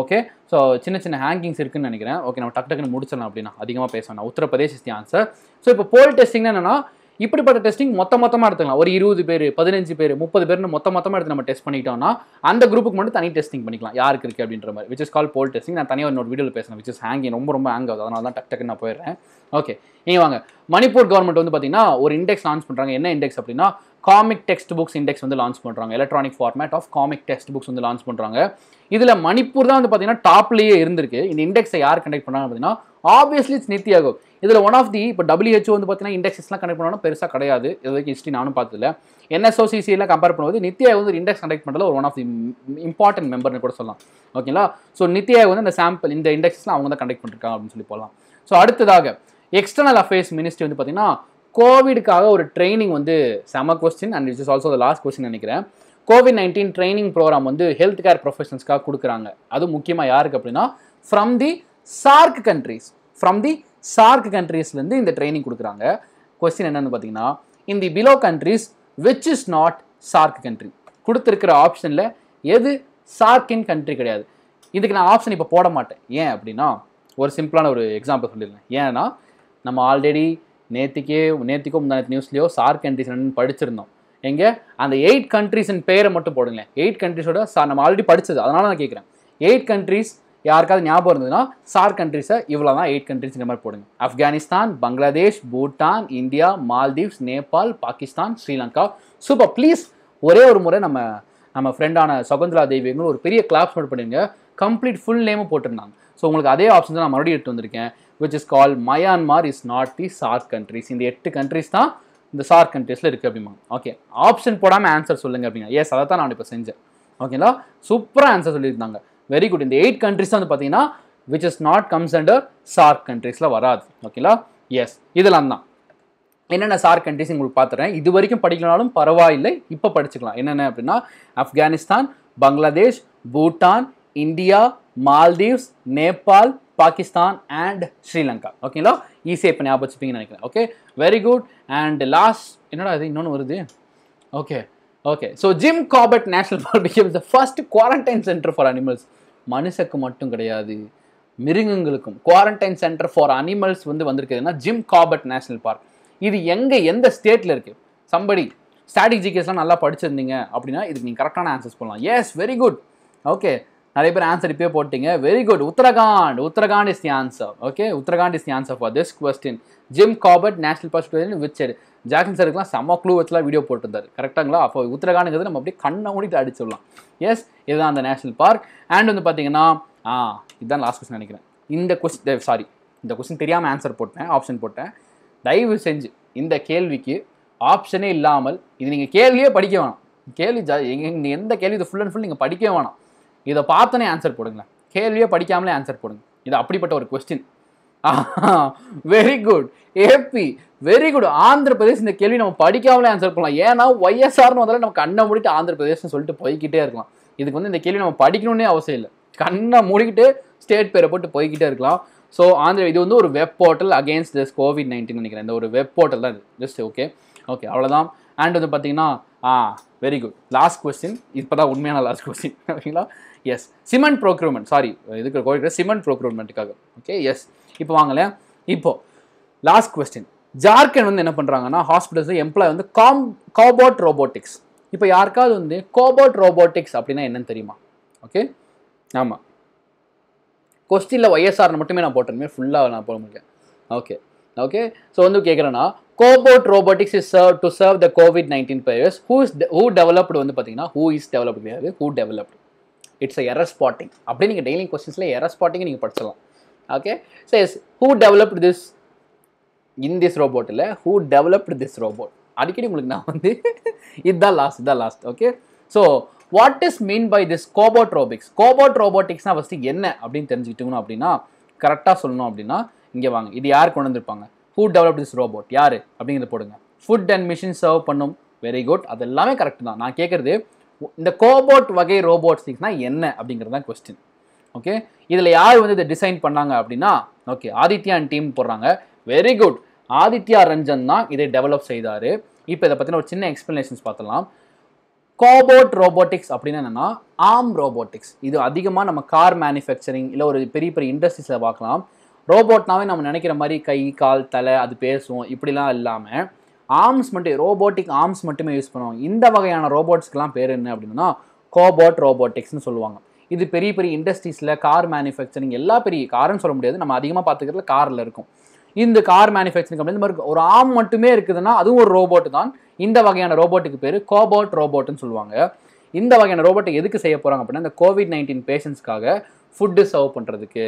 Speaker 1: ஓகே ஸோ சின்ன சின்ன ஹேங்கிங்ஸ் இருக்குன்னு நினைக்கிறேன் ஓகே நம்ம டக்கு டக்குன்னு முடிச்சிடலாம் அப்படின்னா அதிகமாக பேசணும் Uttar Pradesh is the answer so இப்போ போல் டெஸ்டிங்னா என்னன்னா இப்படிப்பட்ட டெஸ்டிங் மொத்த மொத்தமாக எடுத்துக்கலாம் ஒரு இருபது பேர் பதினஞ்சு பேர் முப்பது பேர்னு மொத்த மொத்தமாக எடுத்து நம்ம டெஸ்ட் பண்ணிட்டோம்னா அந்த குரூப்புக்கு மட்டும் தனி டெஸ்டிங் பண்ணிக்கலாம் யாருக்கு இருக்குது அப்படின்ற மாதிரி which is call pool testing நான் தனியாக ஒரு வீடியோவில் பேசுகிறேன் விச் இஸ் ஹேங்கிங் ரொம்ப ரொம்ப ஹேங் ஆகுது அதனால தான் டக் டக்குன்னு நான் போயிடுறேன் ஓகே நீங்கள் வாங்க மணிப்பூர் கவர்மெண்ட் வந்து பார்த்தீங்கன்னா ஒரு இண்டெக்ஸ் லான்ச் பண்ணுறாங்க என்ன இண்டெக்ஸ் அப்படின்னா காமிக் டெக்ஸ்ட் புக்ஸ் இண்டெக்ஸ் வந்து லான்ச் பண்ணுறாங்க electronic format of comic text books வந்து லான்ச் பண்ணுறாங்க இதில் மணிப்பூர் தான் வந்து பார்த்தீங்கன்னா டாப்லேயே இருந்திருக்கு இந்த இண்டெக்ஸை யார் கண்டெக்ட் பண்ணாங்க பார்த்தீங்கன்னா ஆப்வியஸ்லி இட்ஸ் நித்தி ஆகும் இதில் ஒன் ஆஃப் தி இப்போ டபிள்யூஹெச்ஓ வந்து பார்த்தீங்கன்னா இண்டெக்ஸ்லாம் கண்டெக்ட் பண்ணணும் பெருசாக கிடையாது இதுக்கு ஹிஸ்ட்ரி நானும் பார்த்ததில்ல என்எஸ்ஓசிசிலாம் கம்பேர் பண்ணும்போது நித்தி வந்து இண்டெக்ஸ் கண்டெக்ட் பண்ணுறது ஒரு ஒன் ஆஃப் தி இம்பார்ட்டன்ட் மெம்பர்னு கூட சொல்லலாம் ஓகேங்களா ஸோ நித்தி வந்து அந்த சாம்பிள் இந்த இண்டெக்ஸ்லாம் அவங்க தான் கண்டெக்ட் பண்ணிருக்காங்க அப்படின்னு சொல்லி போகலாம் ஸோ அடுத்ததாக எக்ஸ்டர்னல் அஃபேர்ஸ் மினிஸ்ட்ரி வந்து பார்த்தீங்கன்னா கோவிடுக்காக ஒரு ட்ரைனிங் வந்து செம question and its is also the last question நினைக்கிறேன் கோவிட் நைன்டீன் ட்ரைனிங் ப்ரோக்ராம் வந்து ஹெல்த் கேர் ப்ரொஃபஷன்ஸ்க்காக கொடுக்குறாங்க அது முக்கியமாக யாருக்கு அப்படின்னா from the SAARC countries from the SAARC கண்ட்ரீஸ்லேருந்து இந்த ட்ரைனிங் கொடுக்குறாங்க கொஸ்டின் என்னென்னு பார்த்தீங்கன்னா இந்த below countries which is not SAARC country கொடுத்துருக்கிற ஆப்ஷனில் எது சார்க்கின் கண்ட்ரி கிடையாது இதுக்கு நான் ஆப்ஷன் இப்போ போட மாட்டேன் ஏன் அப்படின்னா ஒரு சிம்பிளான ஒரு எக்ஸாம்பிள் சொல்லிடுறேன் ஏன்னா நம்ம ஆல்ரெடி நேற்றுக்கே நேற்றுக்கோ முந்தானத்து நியூஸ்லேயோ சார்க் கண்ட்ரிஸ் என்னன்னு படிச்சிருந்தோம் எங்கே அந்த எயிட் கண்ட்ரிஸின் பேரை மட்டும் போடுங்களேன் எயிட் கண்ட்ரிஸோட சார் நம்ம ஆல்ரெடி படித்தது அதனால் நான் கேட்குறேன் எயிட் கண்ட்ரிஸ் யாருக்காவது ஞாபகம் இருந்ததுன்னா சார் கண்ட்ரிஸை இவ்வளோ தான் எயிட் கண்ட்ரிஸ்ங்கிற மாதிரி போடுங்க Afghanistan Bangladesh Bhutan India Maldives Nepal Pakistan Sri Lanka super please ஒரே ஒரு முறை நம்ம நம்ம ஃப்ரெண்டான சகுந்தலா தேவிங்களும் ஒரு பெரிய கிளாப்ஸ் நோட் பண்ணிடுங்க கம்ப்ளீட் ஃபுல் நேமும் போட்டிருந்தாங்க ஸோ உங்களுக்கு அதே ஆப்ஷன் தான் நான் மறுபடியும் எடுத்து வந்திருக்கேன் which is call Myanmar is not the SAARC countries இந்த எட்டு கண்ட்ரிஸ் தான் இந்த சார்க் கண்ட்ரிஸில் இருக்குது அப்படிமா ஓகே ஆப்ஷன் போடாமல் ஆன்சர் சொல்லுங்க அப்படிங்க எஸ் அதை தான் நான் இப்போ செஞ்சேன் ஓகேங்களா சூப்பராக ஆன்சர் சொல்லியிருந்தாங்க வெரி குட் இந்த எயிட் கண்ட்ரிஸ் வந்து பார்த்தீங்கன்னா which is not comes under SAARC கண்ட்ரிஸில் வராது ஓகேங்களா எஸ் இதெல்லாம் தான் என்னென்ன சார் கண்ட்ரிஸ் உங்களுக்கு பார்த்துறேன் இது வரைக்கும் படிக்கலனாலும் பரவாயில்லை இப்போ படிச்சுக்கலாம் என்னென்ன அப்படின்னா ஆப்கானிஸ்தான் பங்களாதேஷ் பூட்டான் இந்தியா மால்தீவ்ஸ் நேபாள் பாகிஸ்தான் அண்ட் ஸ்ரீலங்கா ஓகேங்களா ஈஸியாக இப்போ ஞாபகம் வச்சுப்பீங்கன்னு நினைக்கிறேன் okay very good and last என்னடா இது இன்னொன்று வருது okay okay so Jim Corbett national park become the first quarantine centre for animals மனுஷக்கு மட்டும் கிடையாது மிருகங்களுக்கும் குவாரண்டைன் சென்டர் ஃபார் அனிமல்ஸ் வந்து வந்திருக்குதுன்னா ஜிம் காபட் நேஷனல் பார்க் இது எங்கே எந்த ஸ்டேட்டில் இருக்குது சம்படி ஸ்டாட்டிக் ஜிகேஸ்லாம் நல்லா படிச்சிருந்தீங்க அப்படின்னா இதுக்கு நீங்கள் கரெக்டான ஆன்சர்ஸ் பண்ணலாம் எஸ் வெரி குட் ஓகே நிறைய பேர் ஆன்சர் இப்பயே போட்டிங்க very good Uttarakhand Uttarakhand is the answer okay Uttarakhand is the answer for this question Jim Corbett national park விச்சர் ஜாக்சன் சருக்குலாம் செம்ம க்ளூ வச்சுலாம் வீடியோ போட்டிருந்தார் கரெக்டாங்களா அப்போ உத்தரகாண்டுங்கிறது நம்ம அப்படியே கண்ணை மூடிட்டு அடிச்சிடலாம் எஸ் இதுதான் அந்த நேஷனல் பார்க் அண்ட் வந்து பார்த்தீங்கன்னா ஆ இதுதான் லாஸ்ட் கொஸ்டின் நினைக்கிறேன் இந்த கொஸ்டின் சாரி eh, இந்த கொஸ்டின் தெரியாமல் ஆன்சர் போட்டேன் ஆப்ஷன் போட்டேன் தயவு செஞ்சு இந்த கேள்விக்கு ஆப்ஷனே இல்லாமல் இது நீங்கள் கேள்வியே படிக்க வேணாம் கேள்வி ஜா எந்த கேள்வி இது ஃபுல் அண்ட் ஃபுல் நீங்கள் படிக்க வேணாம் இதை பார்த்தோன்னே ஆன்சர் போடுங்களேன் கேள்வியே படிக்காமலே ஆன்சர் போடுங்க இது அப்படிப்பட்ட ஒரு question very good AP very good Andhra Pradesh இந்த கேள்வி நம்ம படிக்காமலே ஆன்சர் பண்ணலாம் ஏன்னா ஒய்எஸ்ஆர்னு வந்தாலும் நம்ம கண்ணை மூடிட்டு ஆந்திர பிரதேஷ்னு சொல்லிட்டு போய்கிட்டே இருக்கலாம் இதுக்கு வந்து இந்த கேள்வி நம்ம படிக்கணும்னே அவசியம் இல்லை கண்ணை மூடிக்கிட்டு ஸ்டேட் பேரை போட்டு போய்கிட்டே இருக்கலாம் ஸோ ஆந்திர இது வந்து ஒரு web portal against this COVID nineteen நினைக்கிறேன் இந்த ஒரு வெப் போர்ட்டல் தான் இது ஜஸ்ட் ஓகே ஓகே அவ்வளோதான் அண்ட் வந்து பார்த்தீங்கன்னா uh very good last question இப்போ தான் உண்மையான லாஸ்ட் கொஸ்டின் ஓகேங்களா எஸ் சிமெண்ட் ப்ரோக்ரூமெண்ட் சாரி இதுக்கு கோரிக்கிற சிமெண்ட் ப்ரோக்யூர்மெண்ட்டுக்காக ஓகே எஸ் இப்போ வாங்கலேன் இப்போ லாஸ்ட் கொஸ்டின் ஜார்க்கண்ட் வந்து என்ன பண்ணுறாங்கன்னா ஹாஸ்பிட்டல்ஸ் எம்ப்ளாய் வந்து காம் காபோட் ரோபோட்டிக்ஸ் இப்போ யாருக்காவது வந்து கோபோட் ரோபோட்டிக்ஸ் அப்படின்னா என்னன்னு தெரியுமா ஓகே ஆமாம் கொஸ்டினில் ஒய்எஸ்ஆர் மட்டுமே நான் போட்டேன்மே ஃபுல்லாக நான் போட முடியல ஓகே ஓகே ஸோ வந்து கேட்குறேன்னா cobot robotics is serve to serve the COVID nineteen பயர்ஸ் ஹூ இஸ் ஹூ டெவலப்டு வந்து பார்த்தீங்கன்னா ஹூ இஸ் டெவலப்டு கிடையாது who developed it's error spotting அப்படி நீங்கள் டெய்லி கொஸ்டின்ஸில் எரர் ஸ்பாட்டிங்கை நீங்கள் படிச்சலாம் okay so yes who developed this in this ரோபோட்டில் ஹூ டெவலப்டு திஸ் ரோபோட் அடிக்கடி உங்களுக்கு நான் வந்து *laughs* இதுதான் லாஸ்ட் இதுதான் last okay so what is mean by this cobot robotics cobot ரோபோட்டிக்ஸ்னால் ஃபஸ்ட்டு என்ன அப்படின்னு தெரிஞ்சுக்கிட்டோம்னா அப்படின்னா கரெக்டாக சொல்லணும் அப்படின்னா இங்கே வாங்க இது யார் கொண்டு வந்திருப்பாங்க ஹூ டெவலப் திஸ் ரோபோட் யார் அப்படிங்கிறத போடுங்க ஃபுட் அண்ட் மிஷின் சர்வ் பண்ணும் வெரி குட் அது எல்லாமே கரெக்ட் தான் நான் கேட்குறது இந்த கோபோட் வகை ரோபோட்ஸிக்ஸ்னால் என்ன அப்படிங்கிறது தான் கொஸ்டின் ஓகே இதில் யார் வந்து இதை டிசைன் பண்ணாங்க அப்படின்னா ஓகே ஆதித்யான் டீம் போடுறாங்க வெரி குட் ஆதித்யா ரஞ்சன் தான் இதை டெவலப் செய்தார் இப்போ இதை பற்றின ஒரு சின்ன எக்ஸ்ப்ளனேஷன்ஸ் பார்த்தலாம் கோபோட் ரோபோட்டிக்ஸ் அப்படின்னு என்னென்னா ஆம் ரோபோட்டிக்ஸ் இது அதிகமாக நம்ம கார் மேனுஃபேக்சரிங் இல்லை ஒரு பெரிய பெரிய இண்டஸ்ட்ரீஸில் பார்க்கலாம் ரோபோட்னாவே நம்ம நினைக்கிற மாதிரி கை கால் தலை அது பேசுவோம் இப்படிலாம் இல்லாமல் ஆர்ம்ஸ் மட்டும் ரோபோட்டிக் ஆர்ம்ஸ் மட்டுமே யூஸ் பண்ணுவாங்க இந்த வகையான ரோபோட்ஸ்க்கெலாம் பேர் என்ன அப்படின்னா கோபோட் ரோபோட்டிக்ஸ்னு சொல்லுவாங்க இது பெரிய பெரிய இண்டஸ்ட்ரீஸில் கார் மேனுஃபேக்சரிங் எல்லா பெரிய காருன்னு சொல்ல முடியாது நம்ம அதிகமாக பார்த்துக்கிறதுல காரில் இருக்கும் இந்த கார் மேனுஃபேக்சரிங் கம்பெனி இந்த மாதிரி ஒரு ஆம் மட்டுமே இருக்குதுன்னா அதுவும் ஒரு ரோபோட் தான் இந்த வகையான ரோபோட்டுக்கு பேர் கோபோட் ரோபோட்டுன்னு சொல்லுவாங்க இந்த வகையான ரோபோட்டை எதுக்கு செய்ய போகிறாங்க அப்படின்னா இந்த கோவிட் நைன்டீன் பேஷண்ட்ஸ்க்காக ஃபுட்டு சர்வ் பண்ணுறதுக்கு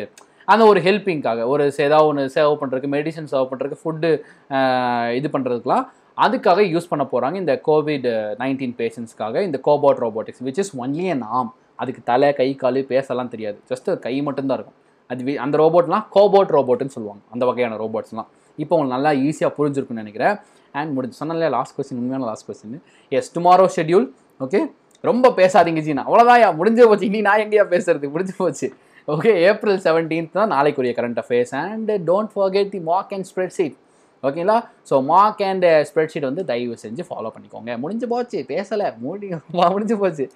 Speaker 1: அந்த ஒரு ஹெல்ப்பிங்காக ஒரு ஏதாவது ஒன்று சேவ் பண்ணுறதுக்கு மெடிசன் சேவ் பண்ணுறதுக்கு ஃபுட்டு இது பண்ணுறதுக்கெலாம் அதுக்காக யூஸ் பண்ண போகிறாங்க இந்த கோவிட் நைன்டீன் பேஷண்ட்ஸ்க்காக இந்த cobot robotics which is only and ஆம் அதுக்கு தலை கை கால் பேசலாம் தெரியாது ஜஸ்ட் கை மட்டும்தான் இருக்கும் அது அந்த ரோபோட்லாம் கோபோட் ரோபோட்டுன்னு சொல்லுவாங்க அந்த வகையான ரோபோட்ஸ்லாம் இப்போ உங்களுக்கு நல்லா ஈஸியாக புரிஞ்சிருக்குன்னு நினைக்கிறேன் அண்ட் முடிஞ்சு சொன்னாலே லாஸ்ட் கொஸ்டின் உண்மையான last question yes tomorrow schedule okay ரொம்ப பேசாதீங்க ஜீனா அவ்வளோதான் முடிஞ்சு போச்சு இனி நான் எங்கேயா பேசுறது முடிஞ்சு போச்சு ஓகே ஏப்ரல் செவன்டீன்த் தான் நாளைக்குரிய current affairs and don't forget the mark and spread sheet ஓகேங்களா so mark and spread sheet வந்து தயவு செஞ்சு ஃபாலோ பண்ணிக்கோங்க முடிஞ்சு போச்சு பேசலை முடி *laughs* முடிஞ்சு போச்சு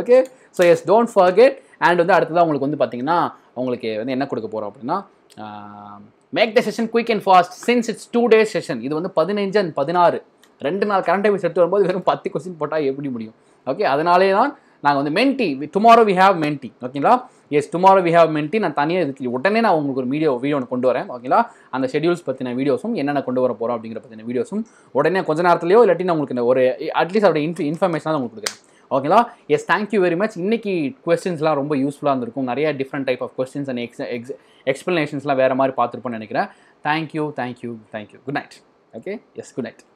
Speaker 1: okay so yes don't forget and வந்து அடுத்ததாக உங்களுக்கு வந்து பார்த்தீங்கன்னா உங்களுக்கு வந்து என்ன கொடுக்க போகிறோம் அப்படின்னா make the session quick and fast since it's two days session இது வந்து பதினஞ்சு அண்ட் பதினாறு ரெண்டு நாள் கரண்ட் அஃபேர்ஸ் எடுத்து வரும்போது வெறும் பத்து கொஸ்டின் போட்டால் எப்படி முடியும் ஓகே அதனாலே தான் நாங்கள் வந்து Menti tomorrow we have Menti ஓகேங்களா yes tomorrow we have Menti நான் தனியாக இதுக்கு உடனே நான் உங்களுக்கு ஒரு வீடியோ வீடியோ ஒன்று கொண்டு வரேன் ஓகேங்களா அந்த ஷெடியூல்ஸ் பற்றின வீடியோஸும் என்னென்ன கொண்டு வர போகிறோம் அப்படிங்கிற பற்றின வீடியோஸும் உடனே கொஞ்ச நேரத்துலையோ இல்லாட்டி நான் உங்களுக்கு ஒரு அட்லீஸ்ட் அதோட இன்ஃபி இன்ஃபர்மேஷனாக உங்களுக்கு கொடுக்குறேன் ஓகேங்களா எஸ் தேங்க்யூ வெரி மச் இன்றைக்கி கொஸ்டின்ஸ்லாம் ரொம்ப யூஸ்ஃபுல்லாக இருந்திருக்கும் நிறைய different type of questions and ex ex எக்ஸ்ப்ளனேஷன்ஸ்லாம் வேறு மாதிரி பார்த்துருப்போம்னு நினைக்கிறேன் thank you thank you thank you good night okay yes good night